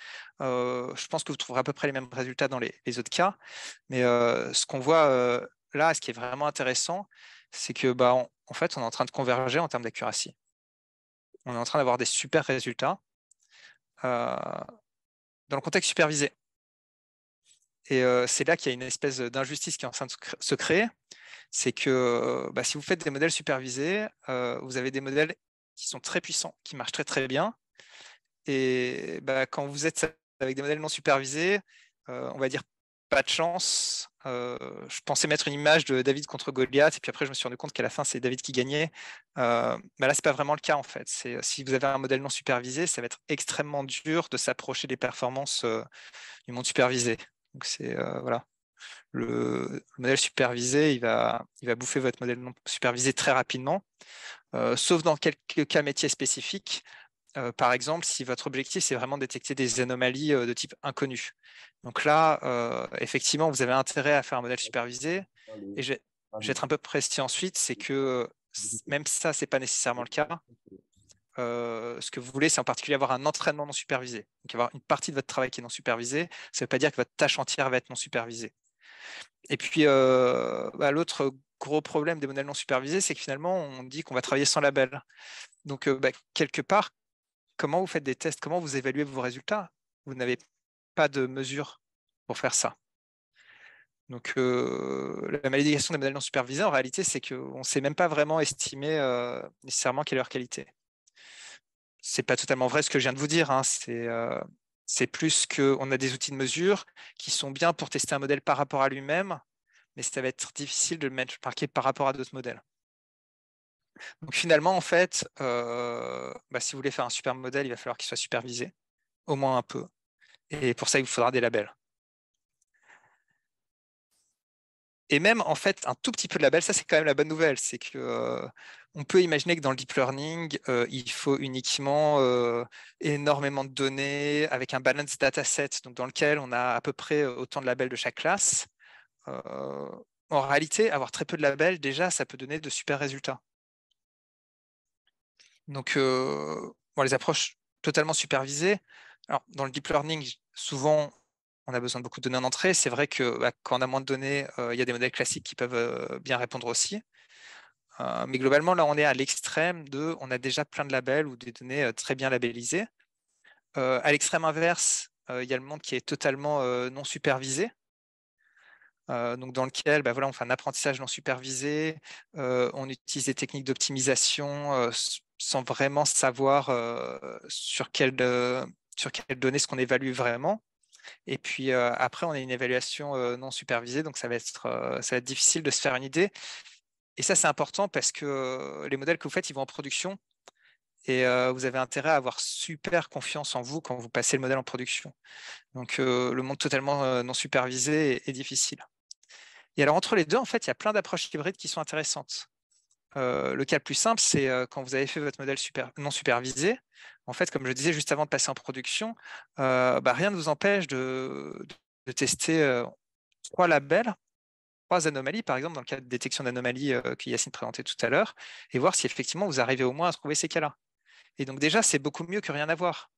Euh, je pense que vous trouverez à peu près les mêmes résultats dans les, autres cas. Mais euh, ce qu'on voit euh, là, ce qui est vraiment intéressant, c'est que bah, en fait, on est en train de converger en termes d'accuracy. On est en train d'avoir des super résultats dans le contexte supervisé. Et c'est là qu'il y a une espèce d'injustice qui est en train de se créer. C'est que bah, si vous faites des modèles supervisés, vous avez des modèles qui sont très puissants, qui marchent très très bien, et bah, quand vous êtes avec des modèles non supervisés, euh, on va dire pas de chance. Euh, je pensais mettre une image de David contre Goliath, et puis après je me suis rendu compte qu'à la fin c'est David qui gagnait. mais euh, bah là c'est pas vraiment le cas en fait. si vous avez un modèle non supervisé, ça va être extrêmement dur de s'approcher des performances du monde supervisé. Donc c'est voilà. Le, modèle supervisé, il va bouffer votre modèle non supervisé très rapidement, sauf dans quelques cas métiers spécifiques. Euh, par exemple, si votre objectif, c'est vraiment détecter des anomalies euh, de type inconnu. Donc là, euh, effectivement, vous avez intérêt à faire un modèle supervisé. Et je, vais être un peu précis ensuite, c'est que même ça, c'est pas nécessairement le cas. ce que vous voulez, c'est en particulier avoir un entraînement non supervisé. Donc avoir une partie de votre travail qui est non supervisé, ça ne veut pas dire que votre tâche entière va être non supervisée. Et puis, bah, l'autre gros problème des modèles non supervisés, c'est que finalement, on dit qu'on va travailler sans label. Donc, bah, quelque part, comment vous faites des tests Comment vous évaluez vos résultats Vous n'avez pas de mesure pour faire ça. Donc, euh, la malédiction des modèles non supervisés, en réalité, c'est qu'on ne sait même pas vraiment estimer euh, nécessairement quelle est leur qualité. Ce n'est pas totalement vrai ce que je viens de vous dire. Hein. Euh, c'est plus qu'on a des outils de mesure qui sont bien pour tester un modèle par rapport à lui-même, mais ça va être difficile de le mettre par rapport à d'autres modèles. Donc finalement, en fait, euh, bah, si vous voulez faire un super modèle, il va falloir qu'il soit supervisé, au moins un peu. Et pour ça, il vous faudra des labels. Et même, en fait, un tout petit peu de labels ça c'est quand même la bonne nouvelle, c'est qu'on euh, peut imaginer que dans le deep learning, euh, il faut uniquement énormément de données avec un balance dataset, donc dans lequel on a à peu près autant de labels de chaque classe. en réalité, avoir très peu de labels, déjà, ça peut donner de super résultats. Donc, euh, les approches totalement supervisées. Alors, dans le deep learning, souvent, on a besoin de beaucoup de données en entrée. C'est vrai que bah, quand on a moins de données, euh, il y a des modèles classiques qui peuvent euh, bien répondre aussi. mais globalement, là, on est à l'extrême de, on a déjà plein de labels ou des données très bien labellisées. à l'extrême inverse, il y a le monde qui est totalement non supervisé. donc dans lequel bah, voilà, on fait un apprentissage non supervisé, on utilise des techniques d'optimisation sans vraiment savoir euh, euh, sur quelles données, ce qu'on évalue vraiment. Et puis euh, après, on a une évaluation non supervisée, donc ça va, être, difficile de se faire une idée. Et ça, c'est important parce que les modèles que vous faites, ils vont en production. Et vous avez intérêt à avoir super confiance en vous quand vous passez le modèle en production. Donc le monde totalement non supervisé est, est, difficile. Et alors entre les deux, en fait, il y a plein d'approches hybrides qui sont intéressantes. Euh, le cas le plus simple, c'est euh, quand vous avez fait votre modèle non supervisé. En fait, comme je disais juste avant de passer en production, euh, bah, rien ne vous empêche de, tester trois labels, trois anomalies, par exemple, dans le cas de détection d'anomalies que Yacine présentait tout à l'heure, et voir si effectivement vous arrivez au moins à trouver ces cas-là. Et donc déjà, c'est beaucoup mieux que rien à voir.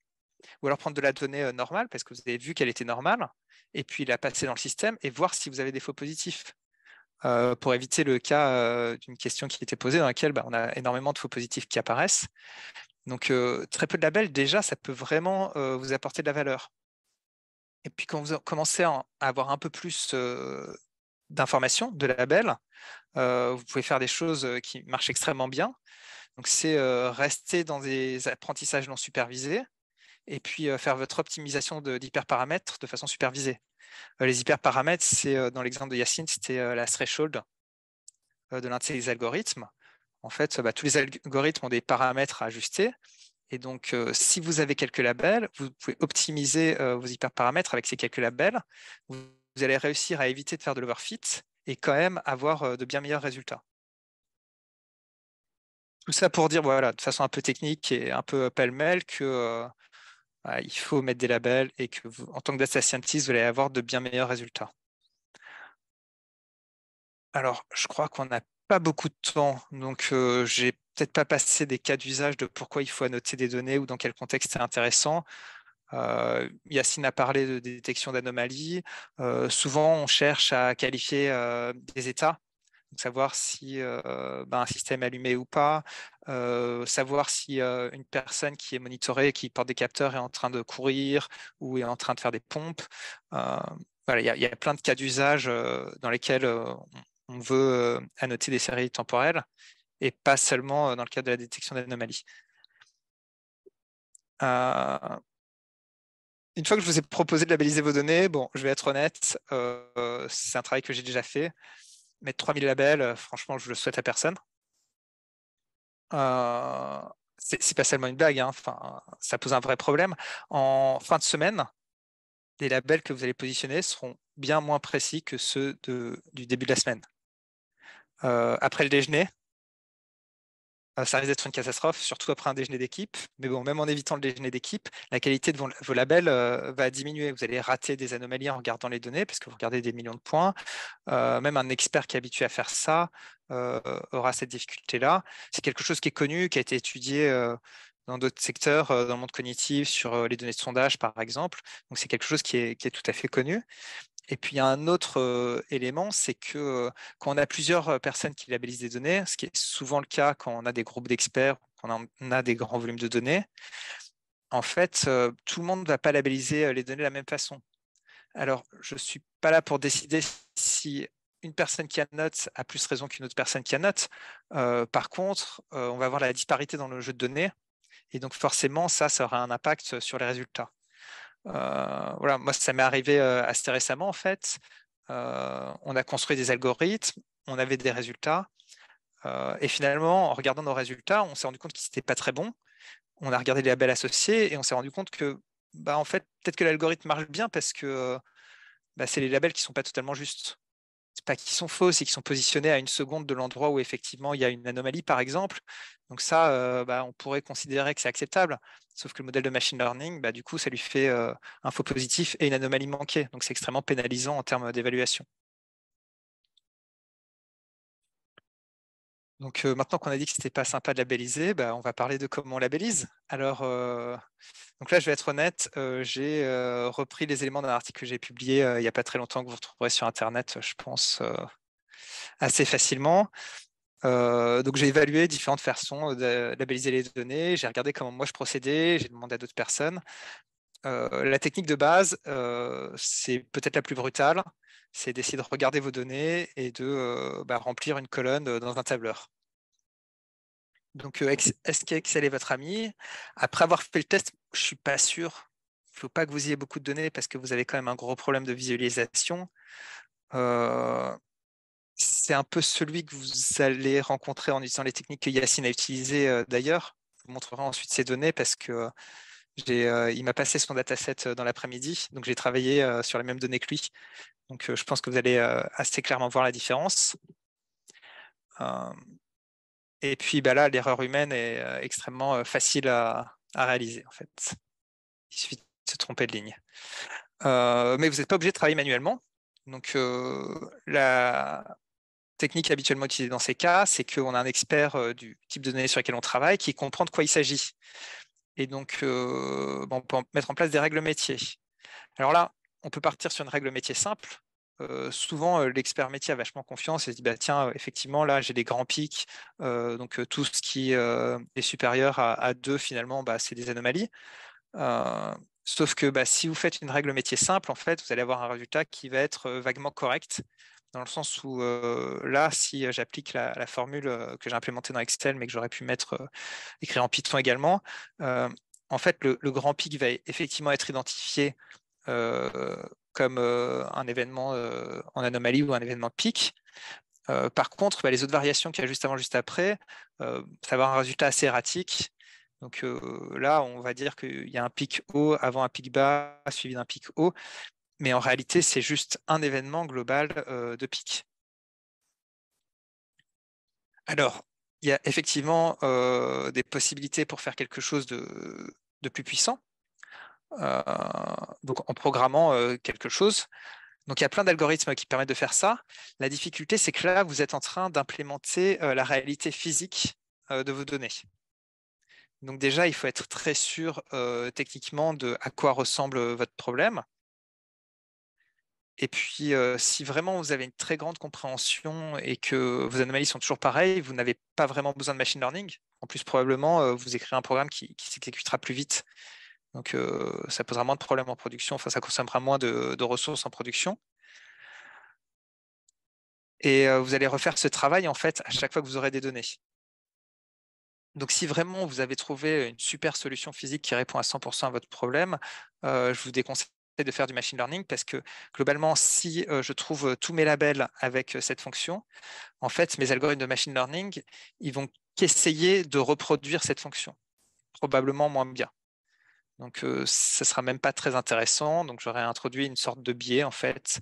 Ou alors prendre de la donnée normale, parce que vous avez vu qu'elle était normale, et puis la passer dans le système et voir si vous avez des faux positifs. Euh, pour éviter le cas euh, d'une question qui était posée dans laquelle bah, on a énormément de faux positifs qui apparaissent. Donc, euh, très peu de labels, déjà, ça peut vraiment vous apporter de la valeur. Et puis, quand vous commencez à avoir un peu plus d'informations, de labels, vous pouvez faire des choses qui marchent extrêmement bien. Donc, c'est rester dans des apprentissages non supervisés, et puis faire votre optimisation d'hyperparamètres de, façon supervisée. les hyperparamètres, c'est dans l'exemple de Yacine, c'était la threshold de l'un de ces algorithmes. En fait, bah, tous les algorithmes ont des paramètres à ajuster. Et donc, si vous avez quelques labels, vous pouvez optimiser vos hyperparamètres avec ces quelques labels. Vous, allez réussir à éviter de faire de l'overfit et quand même avoir de bien meilleurs résultats. Tout ça pour dire, voilà, de façon un peu technique et un peu pêle-mêle, que il faut mettre des labels et que en tant que data scientist, vous allez avoir de bien meilleurs résultats. Alors, je crois qu'on n'a pas beaucoup de temps, donc je euh, j'ai peut-être pas passé des cas d'usage de pourquoi il faut annoter des données ou dans quel contexte c'est intéressant. Euh, Yacine a parlé de détection d'anomalies. Euh, souvent, on cherche à qualifier des états savoir si euh, ben, un système est allumé ou pas, euh, savoir si euh, une personne qui est monitorée, qui porte des capteurs, est en train de courir ou est en train de faire des pompes. il y, a plein de cas d'usage dans lesquels on veut annoter des séries temporelles et pas seulement dans le cadre de la détection d'anomalies. Une fois que je vous ai proposé de labelliser vos données, bon, je vais être honnête, c'est un travail que j'ai déjà fait mettre 3000 labels, euh, franchement, je le souhaite à personne. Euh, c'est pas seulement une blague, hein. enfin, ça pose un vrai problème. En fin de semaine, les labels que vous allez positionner seront bien moins précis que ceux de, du début de la semaine. Euh, après le déjeuner, ça risque d'être une catastrophe, surtout après un déjeuner d'équipe. Mais bon, même en évitant le déjeuner d'équipe, la qualité de vos labels euh, va diminuer. Vous allez rater des anomalies en regardant les données, parce que vous regardez des millions de points. Euh, même un expert qui est habitué à faire ça euh, aura cette difficulté-là. C'est quelque chose qui est connu, qui a été étudié dans d'autres secteurs, dans le monde cognitif, sur les données de sondage, par exemple. Donc, c'est quelque chose qui est, tout à fait connu. Et puis, il y a un autre élément, c'est que quand on a plusieurs personnes qui labellisent des données, ce qui est souvent le cas quand on a des groupes d'experts, quand on a des grands volumes de données, en fait, tout le monde ne va pas labelliser les données de la même façon. Alors, je ne suis pas là pour décider si une personne qui annote a plus raison qu'une autre personne qui annote. par contre, on va avoir la disparité dans le jeu de données. Et donc, forcément, ça, ça aura un impact sur les résultats. Euh, voilà, moi, ça m'est arrivé euh, assez récemment, en fait. Euh, on a construit des algorithmes, on avait des résultats. et finalement, en regardant nos résultats, on s'est rendu compte qu'ils n'étaient pas très bon On a regardé les labels associés et on s'est rendu compte que, bah, en fait, peut-être que l'algorithme marche bien parce que bah, c'est les labels qui ne sont pas totalement justes pas qu'ils sont fausses c'est qu'ils sont positionnés à une seconde de l'endroit où effectivement il y a une anomalie, par exemple. Donc ça, euh, bah, on pourrait considérer que c'est acceptable. Sauf que le modèle de machine learning, bah, du coup, ça lui fait euh, un faux positif et une anomalie manquée. Donc c'est extrêmement pénalisant en termes d'évaluation. Donc euh, maintenant qu'on a dit que n'était pas sympa de labelliser, bah, on va parler de comment on labellise. Alors, euh, donc là, je vais être honnête, euh, j'ai repris les éléments d'un article que j'ai publié il n'y a pas très longtemps que vous retrouverez sur Internet, je pense, assez facilement. donc j'ai évalué différentes façons de labelliser les données, j'ai regardé comment moi je procédais, j'ai demandé à d'autres personnes. Euh, la technique de base, euh, c'est peut-être la plus brutale, c'est d'essayer de regarder vos données et de euh, bah, remplir une colonne dans un tableur. Donc, est-ce qu'Excel est votre ami Après avoir fait le test, je ne suis pas sûr. Il ne faut pas que vous ayez beaucoup de données parce que vous avez quand même un gros problème de visualisation. c'est un peu celui que vous allez rencontrer en utilisant les techniques que Yacine a utilisées d'ailleurs. Je vous montrerai ensuite ces données parce que euh, il m'a passé son dataset euh, dans l'après-midi, donc j'ai travaillé euh, sur les mêmes données que lui. Donc je pense que vous allez assez clairement voir la différence. et puis bah là, l'erreur humaine est extrêmement facile à, réaliser en fait. Il suffit de se tromper de ligne. mais vous n'êtes pas obligé de travailler manuellement. Donc la technique habituellement utilisée dans ces cas, c'est qu'on a un expert du type de données sur lequel on travaille qui comprend de quoi il s'agit. Et donc, euh, on peut mettre en place des règles métiers. Alors là, on peut partir sur une règle métier simple. Euh, souvent, euh, l'expert métier a vachement confiance et se dit bah, tiens, effectivement, là, j'ai des grands pics. donc, tout ce qui est supérieur à, à 2, finalement, bah, c'est des anomalies. sauf que bah, si vous faites une règle métier simple, en fait, vous allez avoir un résultat qui va être vaguement correct dans le sens où euh, là, si euh, j'applique la, formule euh, que j'ai implémentée dans Excel, mais que j'aurais pu mettre écrire en Python également, en fait, le, grand pic va effectivement être identifié comme un événement en anomalie ou un événement de pic. par contre, bah, les autres variations qu'il y a juste avant, juste après, ça va avoir un résultat assez erratique. Donc là, on va dire qu'il y a un pic haut avant un pic bas, suivi d'un pic haut mais en réalité, c'est juste un événement global euh, de pic. Alors, il y a effectivement euh, des possibilités pour faire quelque chose de, plus puissant, euh, donc en programmant quelque chose. Donc, il y a plein d'algorithmes qui permettent de faire ça. La difficulté, c'est que là, vous êtes en train d'implémenter la réalité physique de vos données. Donc déjà, il faut être très sûr techniquement de à quoi ressemble votre problème. Et puis, si vraiment vous avez une très grande compréhension et que vos anomalies sont toujours pareilles, vous n'avez pas vraiment besoin de machine learning. En plus, probablement, vous écrirez un programme qui, s'exécutera plus vite. Donc, ça posera moins de problèmes en production. Enfin, ça consommera moins de, ressources en production. Et vous allez refaire ce travail, en fait, à chaque fois que vous aurez des données. Donc, si vraiment vous avez trouvé une super solution physique qui répond à 100% à votre problème, je vous déconseille de faire du machine learning parce que globalement, si euh, je trouve euh, tous mes labels avec euh, cette fonction, en fait, mes algorithmes de machine learning, ils vont qu'essayer de reproduire cette fonction, probablement moins bien. Donc, ce ne sera même pas très intéressant. Donc, j'aurais introduit une sorte de biais, en fait.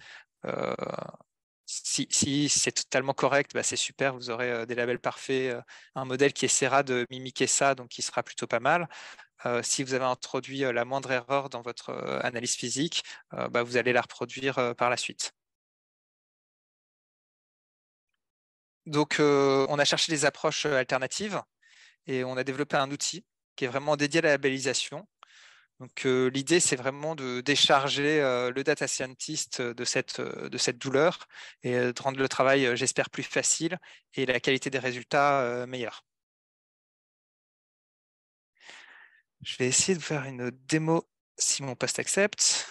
si, c'est totalement correct, bah, c'est super, vous aurez des labels parfaits, un modèle qui essaiera de mimiquer ça, donc qui sera plutôt pas mal si vous avez introduit la moindre erreur dans votre analyse physique, bah, vous allez la reproduire par la suite. Donc, on a cherché des approches alternatives et on a développé un outil qui est vraiment dédié à la labellisation. Donc l'idée, c'est vraiment de décharger le data scientist de cette, douleur et de rendre le travail, j'espère, plus facile et la qualité des résultats meilleure. Je vais essayer de faire une démo si mon poste accepte.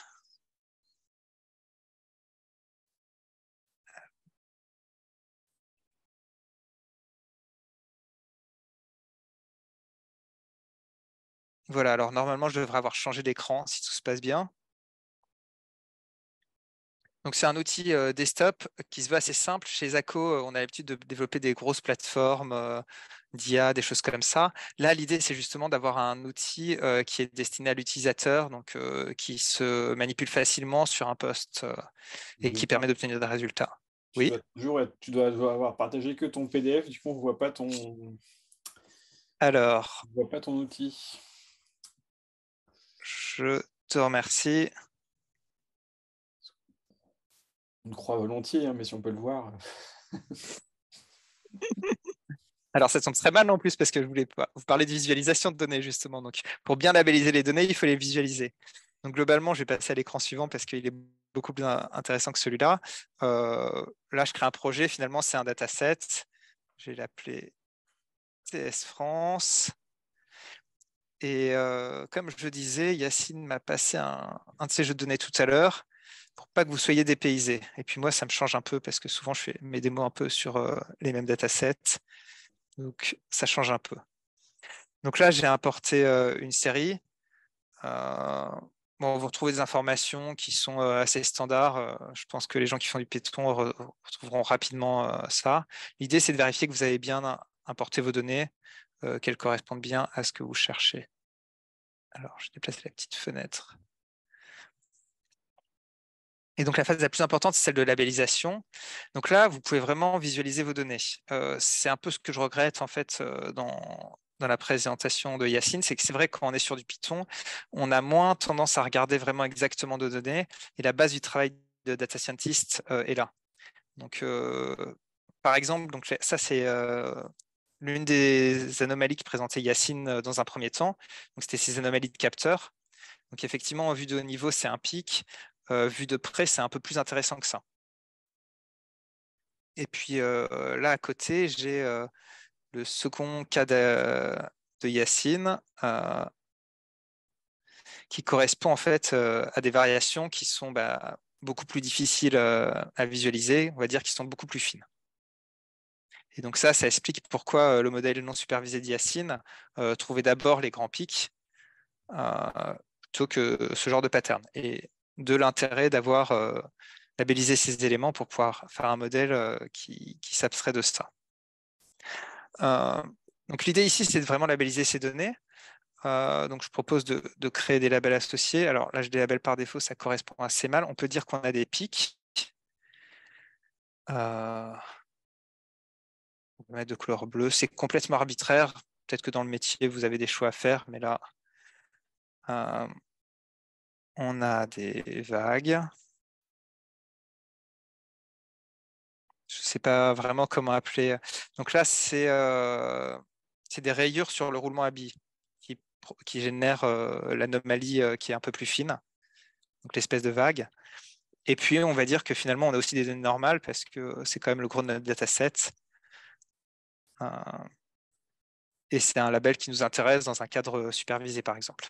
Voilà, alors normalement, je devrais avoir changé d'écran si tout se passe bien. Donc c'est un outil desktop qui se veut assez simple. Chez Zaco, on a l'habitude de développer des grosses plateformes d'IA, des choses comme ça. Là, l'idée, c'est justement d'avoir un outil qui est destiné à l'utilisateur, donc qui se manipule facilement sur un poste et qui permet d'obtenir des résultats. oui. toujours tu dois avoir partagé que ton PDF, du coup, on ne pas ton. Alors. voit pas ton outil. Je te remercie une croix volontiers, hein, mais si on peut le voir. Euh. Alors ça tombe très mal en plus parce que je voulais pas vous parler de visualisation de données justement. Donc pour bien labelliser les données, il faut les visualiser. Donc globalement, je vais passer à l'écran suivant parce qu'il est beaucoup plus intéressant que celui-là. Euh, là, je crée un projet. Finalement, c'est un dataset. Je vais l'appeler TS France. Et euh, comme je disais, Yacine m'a passé un, de ses jeux de données tout à l'heure pour pas que vous soyez dépaysés Et puis moi, ça me change un peu parce que souvent, je fais mes démos un peu sur euh, les mêmes datasets. Donc, ça change un peu. Donc là, j'ai importé euh, une série. Euh, bon, vous retrouvez des informations qui sont assez standards. je pense que les gens qui font du Python retrouveront rapidement ça. L'idée, c'est de vérifier que vous avez bien importé vos données, qu'elles correspondent bien à ce que vous cherchez. Alors, je déplace la petite fenêtre. Et donc la phase la plus importante, c'est celle de labellisation. Donc là, vous pouvez vraiment visualiser vos données. Euh, c'est un peu ce que je regrette en fait euh, dans, la présentation de Yacine, c'est que c'est vrai quand on est sur du Python, on a moins tendance à regarder vraiment exactement de données, et la base du travail de data scientist euh, est là. Donc, par exemple, donc ça c'est l'une des anomalies qui présentait Yacine dans un premier temps. Donc c'était ces anomalies de capteurs. Donc effectivement, en vue de haut niveau, c'est un pic. Euh, vu de près, c'est un peu plus intéressant que ça. Et puis euh, là, à côté, j'ai euh, le second cas de, Yacine qui correspond en fait à des variations qui sont bah, beaucoup plus difficiles à visualiser, on va dire, qui sont beaucoup plus fines. Et donc ça, ça explique pourquoi le modèle non supervisé d'Yacine euh, trouvait d'abord les grands pics plutôt que ce genre de pattern. Et de l'intérêt d'avoir euh, labellisé ces éléments pour pouvoir faire un modèle euh, qui, qui s'abstrait de ça. Euh, donc l'idée ici, c'est de vraiment labelliser ces données. donc, je propose de, créer des labels associés. Alors là, des labels par défaut, ça correspond assez mal. On peut dire qu'on a des pics. on peut mettre de couleur bleue. C'est complètement arbitraire. Peut-être que dans le métier, vous avez des choix à faire, mais là, on a des vagues. Je ne sais pas vraiment comment appeler. Donc là, euh, c'est des rayures sur le roulement à billes qui, qui génèrent euh, l'anomalie euh, qui est un peu plus fine, donc l'espèce de vague. Et puis, on va dire que finalement, on a aussi des données normales parce que c'est quand même le gros de notre dataset. et c'est un label qui nous intéresse dans un cadre supervisé, par exemple.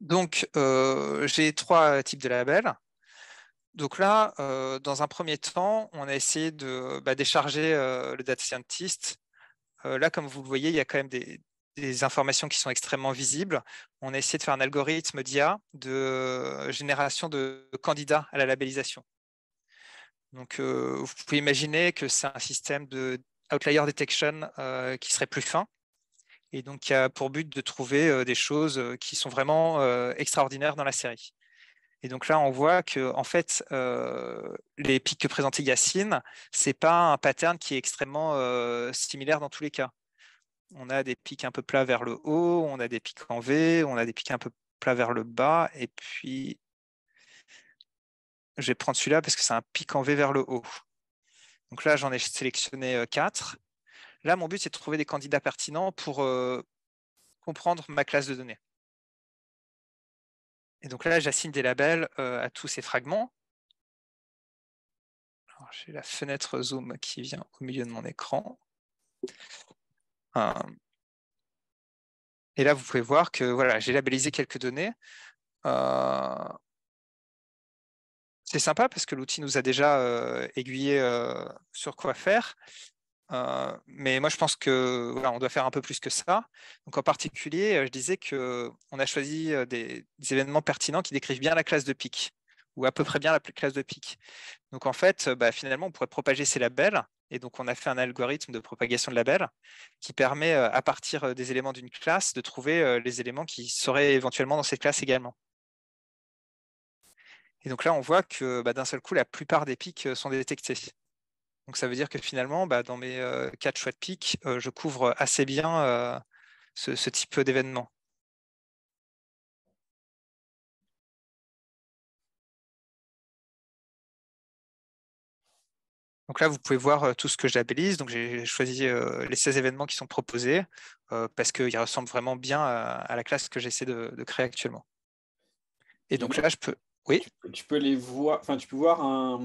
Donc, euh, j'ai trois types de labels. Donc là, euh, dans un premier temps, on a essayé de bah, décharger euh, le data scientist. là, comme vous le voyez, il y a quand même des, informations qui sont extrêmement visibles. On a essayé de faire un algorithme d'IA de génération de candidats à la labellisation. Donc, vous pouvez imaginer que c'est un système de outlier detection qui serait plus fin, et donc qui a pour but de trouver euh, des choses euh, qui sont vraiment euh, extraordinaires dans la série. Et donc là, on voit que en fait, les pics que présentait Yacine, c'est pas un pattern qui est extrêmement similaire dans tous les cas. On a des pics un peu plats vers le haut, on a des pics en V, on a des pics un peu plats vers le bas, et puis je vais prendre celui-là parce que c'est un pic en V vers le haut. Donc là, j'en ai sélectionné quatre. Là, mon but, c'est de trouver des candidats pertinents pour euh, comprendre ma classe de données. Et donc là, j'assigne des labels euh, à tous ces fragments. J'ai la fenêtre Zoom qui vient au milieu de mon écran. Hum. Et là, vous pouvez voir que voilà, j'ai labellisé quelques données. Hum. C'est sympa parce que l'outil nous a déjà euh, aiguillé sur quoi faire. Euh, mais moi, je pense qu'on doit faire un peu plus que ça. Donc, en particulier, euh, je disais qu'on a choisi euh, des, événements pertinents qui décrivent bien la classe de pic ou à peu près bien la classe de pic. Donc, en fait, bah, finalement, on pourrait propager ces labels. Et donc, on a fait un algorithme de propagation de labels qui permet, à partir des éléments d'une classe, de trouver les éléments qui seraient éventuellement dans cette classe également. Et donc là, on voit que bah, d'un seul coup, la plupart des pics sont détectés. Donc ça veut dire que finalement, bah, dans mes euh, quatre choix de pic, euh, je couvre assez bien euh, ce, type d'événement. Donc là, vous pouvez voir tout ce que je Donc j'ai choisi les 16 événements qui sont proposés parce qu'ils ressemblent vraiment bien à, la classe que j'essaie de, créer actuellement. Et donc là, je peux. Oui. tu peux les voir. Enfin, tu peux voir un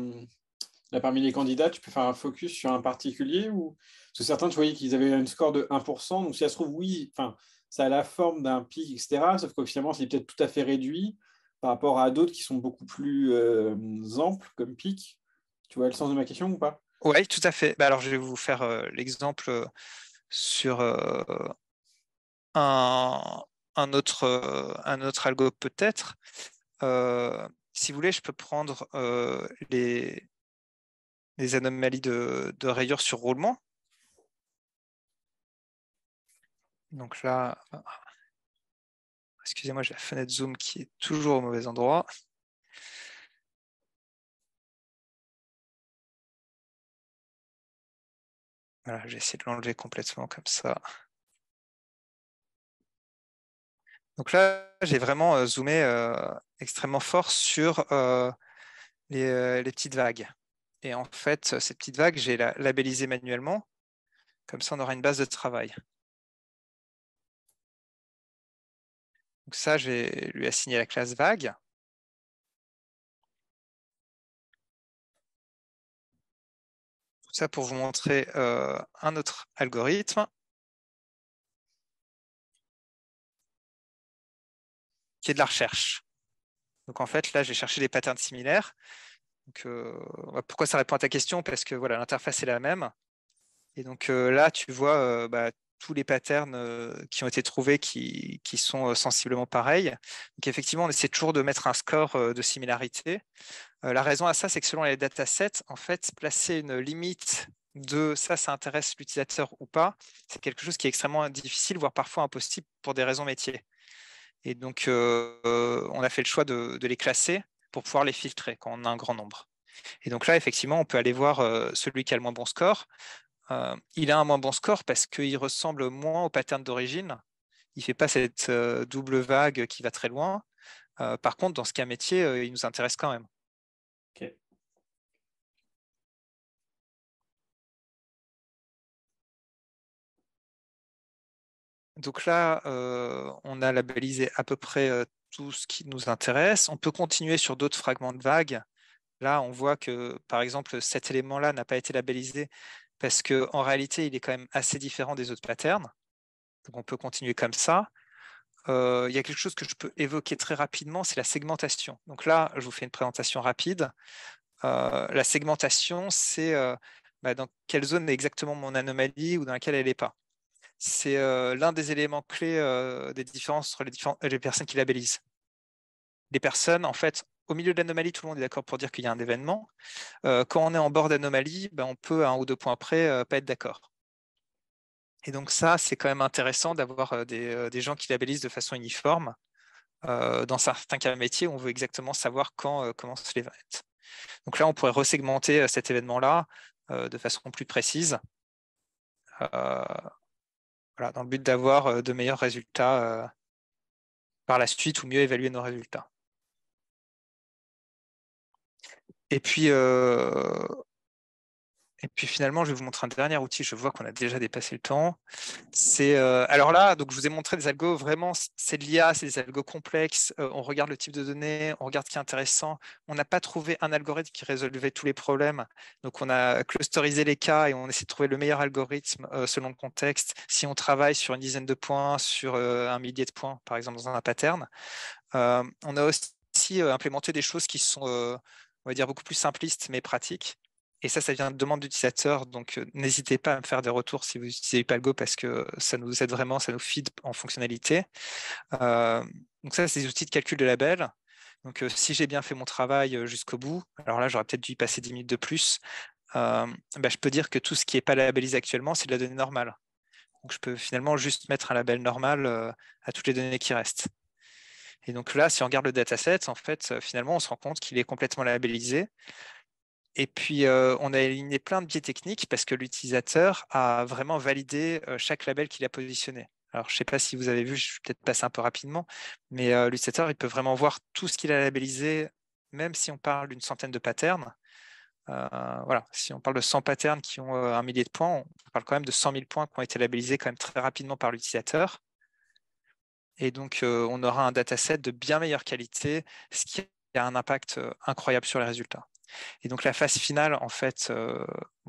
parmi les candidats, tu peux faire un focus sur un particulier ou parce que certains, tu voyais qu'ils avaient un score de 1%. Donc, si ça se trouve, oui, enfin, ça a la forme d'un pic, etc. Sauf que c'est peut-être tout à fait réduit par rapport à d'autres qui sont beaucoup plus euh, amples comme pic. Tu vois le sens de ma question ou pas Oui, tout à fait. Bah, alors, je vais vous faire euh, l'exemple euh, sur un, autre, un autre algo peut-être. si vous voulez, je peux prendre les des anomalies de, rayures sur roulement. Donc là, excusez-moi, j'ai la fenêtre zoom qui est toujours au mauvais endroit. Voilà, j'ai essayé de l'enlever complètement comme ça. Donc là, j'ai vraiment euh, zoomé euh, extrêmement fort sur euh, les petites vagues. Et en fait, euh, cette petite vague, j'ai la labellisée manuellement. Comme ça, on aura une base de travail. Donc ça, je vais lui assigner la classe vague. Tout ça pour vous montrer euh, un autre algorithme qui est de la recherche. Donc en fait, là, j'ai cherché des patterns similaires. Donc, euh, bah, pourquoi ça répond à ta question Parce que voilà, l'interface est la même. Et donc euh, là, tu vois euh, bah, tous les patterns qui ont été trouvés qui, sont sensiblement pareils. Donc effectivement, on essaie toujours de mettre un score de similarité. la raison à ça, c'est que selon les datasets, en fait, placer une limite de ça, ça intéresse l'utilisateur ou pas, c'est quelque chose qui est extrêmement difficile, voire parfois impossible pour des raisons métiers. Et donc, on a fait le choix de les classer pour pouvoir les filtrer quand on a un grand nombre. Et donc là, effectivement, on peut aller voir euh, celui qui a le moins bon score. Euh, il a un moins bon score parce qu'il ressemble moins au pattern d'origine. Il ne fait pas cette euh, double vague qui va très loin. par contre, dans ce cas métier, il nous intéresse quand même. Donc là, on a labellisé à peu près tout ce qui nous intéresse. On peut continuer sur d'autres fragments de vagues. Là, on voit que, par exemple, cet élément-là n'a pas été labellisé parce qu'en réalité, il est quand même assez différent des autres patterns. Donc, on peut continuer comme ça. Euh, il y a quelque chose que je peux évoquer très rapidement, c'est la segmentation. Donc là, je vous fais une présentation rapide. Euh, la segmentation, c'est euh, bah, dans quelle zone est exactement mon anomalie ou dans laquelle elle n'est pas c'est euh, l'un des éléments clés euh, des différences entre les, personnes qui labellisent. Les personnes, en fait, au milieu de l'anomalie, tout le monde est d'accord pour dire qu'il y a un événement. Euh, quand on est en bord d'anomalie, ben, on peut à un ou deux points près ne pas être d'accord. Et donc ça, c'est quand même intéressant d'avoir des, gens qui labellisent de façon uniforme. dans certains cas métiers, on veut exactement savoir quand commence l'événement. Donc là, on pourrait resegmenter cet événement-là de façon plus précise dans le but d'avoir euh, de meilleurs résultats euh, par la suite ou mieux évaluer nos résultats. Et puis, euh, et puis finalement, je vais vous montrer un dernier outil. Je vois qu'on a déjà dépassé le temps. Euh, alors là, donc je vous ai montré des algos vraiment, c'est de l'IA, c'est des algos complexes. Euh, on regarde le type de données, on regarde ce qui est intéressant. On n'a pas trouvé un algorithme qui résolvait tous les problèmes. Donc on a clusterisé les cas et on essaie de trouver le meilleur algorithme euh, selon le contexte. Si on travaille sur une dizaine de points, sur un millier de points, par exemple dans un pattern, on a aussi implémenté des choses qui sont on va dire beaucoup plus simplistes mais pratiques et ça, ça vient de demande d'utilisateurs. Donc, euh, n'hésitez pas à me faire des retours si vous utilisez Go, parce que ça nous aide vraiment, ça nous feed en fonctionnalité. Euh, donc, ça, c'est des outils de calcul de label. Donc, euh, si j'ai bien fait mon travail jusqu'au bout, alors là, j'aurais peut-être dû y passer 10 minutes de plus. Bah, je peux dire que tout ce qui n'est pas labellisé actuellement, c'est de la donnée normale. Donc, je peux finalement juste mettre un label normal à toutes les données qui restent. Et donc là, si on regarde le dataset, en fait, finalement, on se rend compte qu'il est complètement labellisé. Et puis, euh, on a éliminé plein de biais techniques parce que l'utilisateur a vraiment validé euh, chaque label qu'il a positionné. Alors, je ne sais pas si vous avez vu, je vais peut-être passer un peu rapidement, mais euh, l'utilisateur, il peut vraiment voir tout ce qu'il a labellisé, même si on parle d'une centaine de patterns. voilà, si on parle de 100 patterns qui ont un millier de points, on parle quand même de 100 000 points qui ont été labellisés quand même très rapidement par l'utilisateur. Et donc, on aura un dataset de bien meilleure qualité, ce qui a un impact incroyable sur les résultats. Et donc la phase finale, en fait, euh,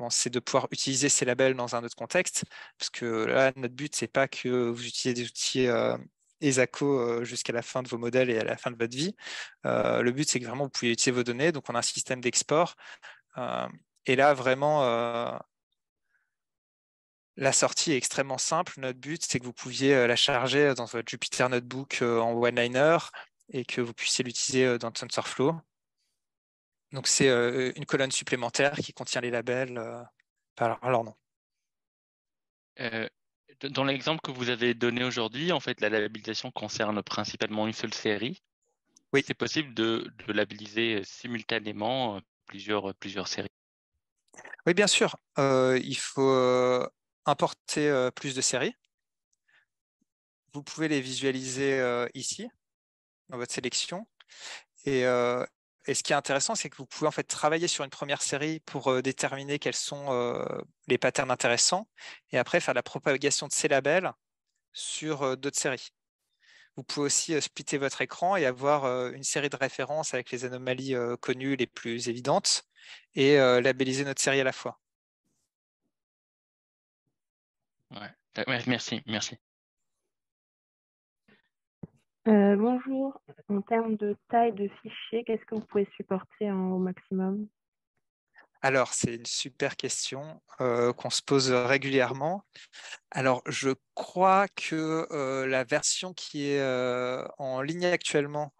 c'est de pouvoir utiliser ces labels dans un autre contexte, parce que là, notre but, ce n'est pas que vous utilisez des outils euh, ESACO euh, jusqu'à la fin de vos modèles et à la fin de votre vie. le but, c'est que vraiment, vous pouvez utiliser vos données. Donc, on a un système d'export. et là, vraiment, la sortie est extrêmement simple. Notre but, c'est que vous pouviez la charger dans votre Jupyter Notebook en one-liner et que vous puissiez l'utiliser dans TensorFlow. Donc c'est euh, une colonne supplémentaire qui contient les labels euh, par non. nom. Euh, dans l'exemple que vous avez donné aujourd'hui, en fait, la labellisation concerne principalement une seule série. Oui. C'est possible de, labelliser simultanément plusieurs, plusieurs séries. Oui, bien sûr. il faut importer plus de séries. Vous pouvez les visualiser ici, dans votre sélection. Et, et ce qui est intéressant, c'est que vous pouvez en fait travailler sur une première série pour euh, déterminer quels sont euh, les patterns intéressants et après faire la propagation de ces labels sur euh, d'autres séries. Vous pouvez aussi splitter votre écran et avoir une série de références avec les anomalies connues les plus évidentes et labelliser notre série à la fois. Merci, merci. Euh, bonjour. En termes de taille de fichier, qu'est-ce que vous pouvez supporter hein, au maximum alors, c'est une super question euh, qu'on se pose régulièrement. Alors, je crois que euh, la version qui est en ligne actuellement,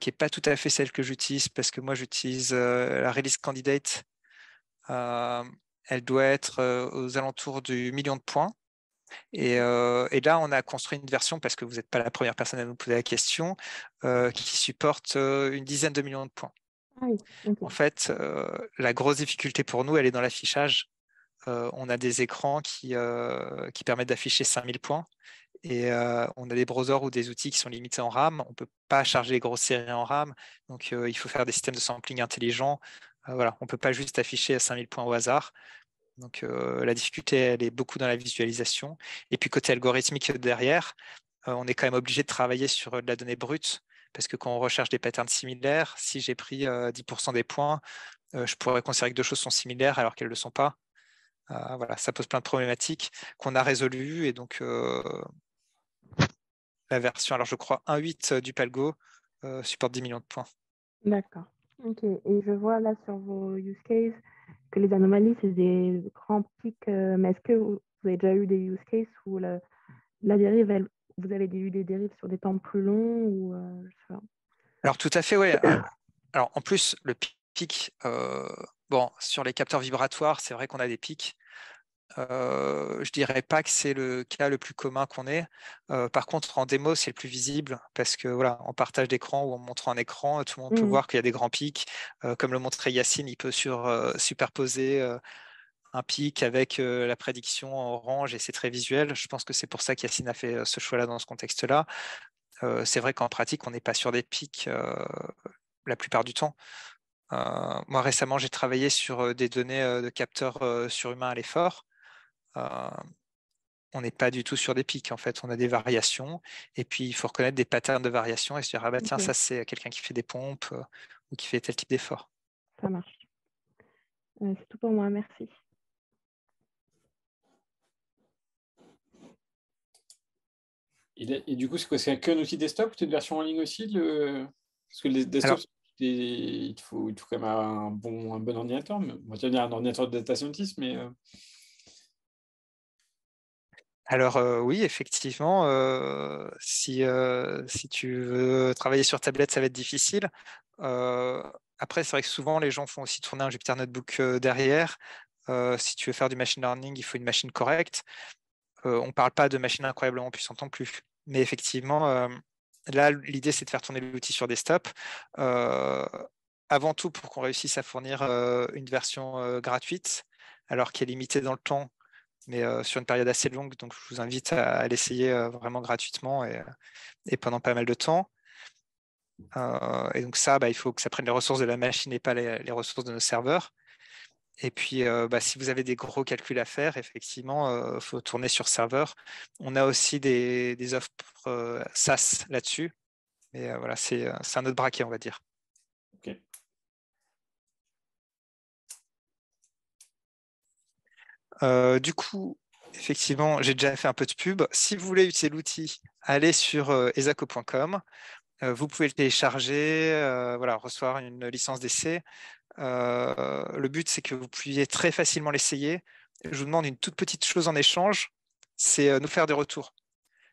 qui n'est pas tout à fait celle que j'utilise, parce que moi j'utilise la release candidate, elle doit être aux alentours du million de points. Euh, et, là, on a construit une version, parce que vous n'êtes pas la première personne à nous poser la question, euh, qui supporte euh, une dizaine de millions de points. Ah en fait, la grosse difficulté pour nous, elle est dans l'affichage. on a des écrans qui, qui permettent d'afficher 5000 points et on a des browsers ou des outils qui sont limités en RAM. On ne peut pas charger les grosses séries en RAM. Donc, il faut faire des systèmes de sampling intelligents. on ne peut pas juste afficher 5000 points au hasard. Donc euh, la difficulté, elle est beaucoup dans la visualisation. Et puis côté algorithmique derrière, euh, on est quand même obligé de travailler sur de la donnée brute, parce que quand on recherche des patterns similaires, si j'ai pris 10% euh, des points, je pourrais considérer que deux choses sont similaires alors qu'elles ne le sont pas. voilà, ça pose plein de problématiques qu'on a résolues. Et donc la version, alors je crois 1.8 du Palgo supporte 10 millions de points. D'accord. Ok. Et je vois là sur vos use cases que les anomalies, c'est des grands pics. Euh, mais est-ce que vous, avez déjà eu des use cases où la, dérive, elle, vous avez eu des dérives sur des temps plus longs ou, euh, Alors, tout à fait, oui. Alors, en plus, le pic, euh, bon, sur les capteurs vibratoires, c'est vrai qu'on a des pics je euh, je dirais pas que c'est le cas le plus commun qu'on ait. Euh, par contre, en démo, c'est le plus visible parce que voilà, en partage d'écran ou en montrant un écran, tout le monde peut mmh. voir qu'il y a des grands pics. Euh, comme le montrait Yacine, il peut sur, superposer un pic avec la prédiction en orange et c'est très visuel. Je pense que c'est pour ça qu'Yacine a fait ce choix-là dans ce contexte-là. c'est vrai qu'en pratique, on n'est pas sur des pics la plupart du temps. moi, récemment, j'ai travaillé sur des données de capteurs surhumains à l'effort. Euh, on n'est pas du tout sur des pics. En fait, on a des variations. Et puis, il faut reconnaître des patterns de variation et se dire, ah bah tiens, ça, c'est quelqu'un qui fait des pompes euh, ou qui fait tel type d'effort. Ça marche. Euh, c'est tout pour moi. Merci. Et, et du coup, c'est quoi C'est qu'un outil desktop ou une version en ligne aussi Parce que les desktop il, faut, quand même un bon, un bon ordinateur. moi je un ordinateur de data scientist, mais. Alors oui, effectivement, si, si, tu veux travailler sur tablette, ça va être difficile. après, c'est vrai que souvent, les gens font aussi tourner un Jupyter Notebook derrière. si tu veux faire du machine learning, il faut une machine correcte. on ne parle pas de machine incroyablement puissante non plus. Mais effectivement, là, l'idée, c'est de faire tourner l'outil sur desktop. avant tout, pour qu'on réussisse à fournir une version gratuite, alors qu'elle est limitée dans le temps mais euh, sur une période assez longue. Donc, je vous invite à, l'essayer euh, vraiment gratuitement euh, et, pendant pas mal de temps. et donc, ça, bah, il faut que ça prenne les ressources de la machine et pas les, ressources de nos serveurs. Et puis, bah, si vous avez des gros calculs à faire, effectivement, il faut tourner sur serveur. On a aussi des, des offres SaaS là-dessus. Mais voilà, c'est un autre braquet, on va dire. Euh, du coup, effectivement, j'ai déjà fait un peu de pub. Si vous voulez utiliser l'outil, allez sur euh, esaco.com. Euh, vous pouvez le télécharger, voilà, recevoir une licence d'essai. le but, c'est que vous puissiez très facilement l'essayer. Je vous demande une toute petite chose en échange, c'est nous faire des retours.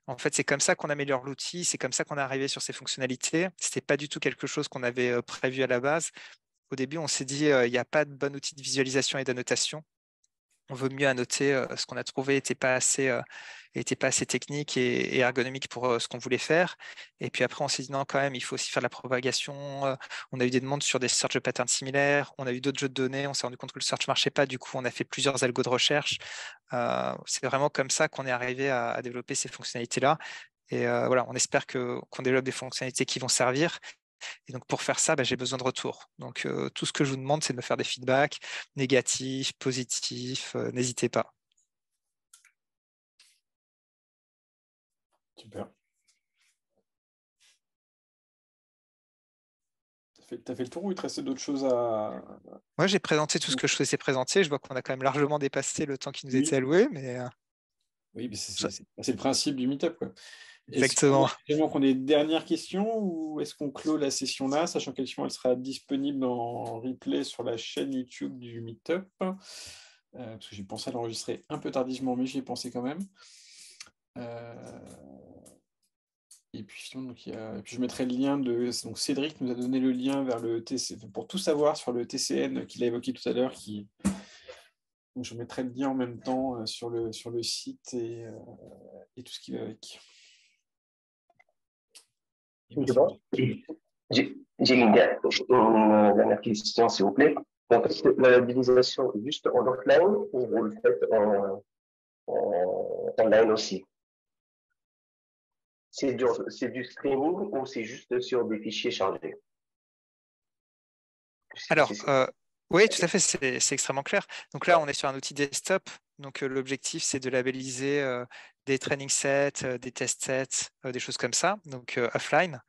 En fait, c'est comme ça qu'on améliore l'outil, c'est comme ça qu'on est arrivé sur ces fonctionnalités. Ce n'était pas du tout quelque chose qu'on avait prévu à la base. Au début, on s'est dit, il n'y a pas de bon outil de visualisation et d'annotation on veut mieux annoter euh, ce qu'on a trouvé n'était pas assez euh, était pas assez technique et, ergonomique pour euh, ce qu'on voulait faire. Et puis après, on s'est dit non, quand même, il faut aussi faire de la propagation. on a eu des demandes sur des search patterns similaires. On a eu d'autres jeux de données. On s'est rendu compte que le search marchait pas. Du coup, on a fait plusieurs algos de recherche. c'est vraiment comme ça qu'on est arrivé à, développer ces fonctionnalités-là. Et voilà, on espère qu'on développe des fonctionnalités qui vont servir et donc, pour faire ça, bah, j'ai besoin de retour. Donc, euh, tout ce que je vous demande, c'est de me faire des feedbacks négatifs, positifs. Euh, n'hésitez pas. Super. tu as fait le tour ou il te restait d'autres choses à. Moi, j'ai présenté tout ce que je souhaitais présenter. Je vois qu'on a quand même largement dépassé le temps qui nous était alloué. mais euh, Oui, mais c'est le principe du meetup Exactement. Est-ce qu'on a ou est-ce qu'on clôt la session là, sachant qu'elle sera disponible en replay sur la chaîne YouTube du Meetup euh, Parce que j'ai pensé à l'enregistrer un peu tardivement, mais j'y ai pensé quand même. Euh, et puis, je mettrai le lien de. Cédric nous a donné le lien vers le TC... pour tout savoir sur le TCN qu'il a évoqué tout à l'heure. Qui... Donc, je mettrai le lien en même temps euh, sur le, sur le site et, et tout ce qui va avec. J'ai une, dernière question, s'il vous plaît. Donc, la est juste en offline ou vous le faites en, en online aussi C'est du, du streaming ou c'est juste sur des fichiers chargés Alors, euh, oui, tout à fait, c'est extrêmement clair. Donc là, on est sur un outil desktop donc euh, l'objectif, c'est de labelliser euh, des training sets, euh, des test sets, des choses comme ça, donc offline.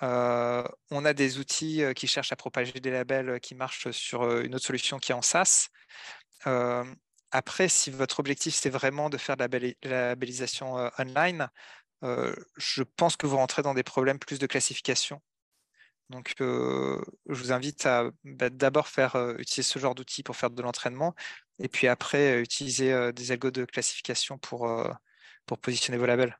on a des outils qui cherchent à propager des labels qui marchent sur une autre solution qui est en SaaS. après, si votre objectif, c'est vraiment de faire de la labellisation online, je pense que vous rentrez dans des problèmes plus de classification. Donc, je vous invite à bah, d'abord faire utiliser ce genre d'outils pour faire de l'entraînement, et puis après euh, utiliser euh, des algos de classification pour, euh, pour positionner vos labels.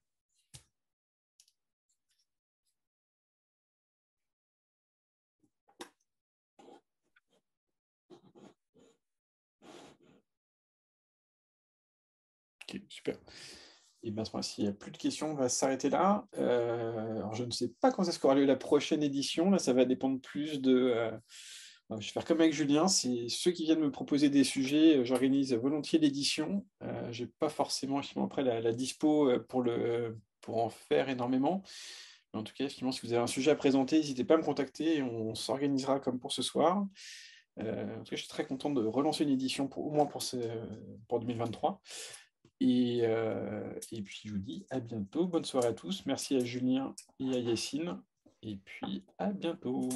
Ok, super. Et bien, s'il n'y a plus de questions, on va s'arrêter là. alors, je ne sais pas quand est-ce qu'aura lieu la prochaine édition. Là, ça va dépendre plus de... Euh, je vais faire comme avec Julien, c'est ceux qui viennent me proposer des sujets, euh, j'organise volontiers l'édition. Euh, je n'ai pas forcément après la, dispo pour, le, pour en faire énormément. en tout cas, si vous avez un sujet à présenter, n'hésitez pas à me contacter, et on s'organisera comme pour ce soir. en tout cas, je suis très content de relancer une édition au moins pour, pour 2023. Et, et puis, je vous dis à bientôt. Bonne soirée à tous. Merci à Julien et à Yacine. Et puis, à bientôt.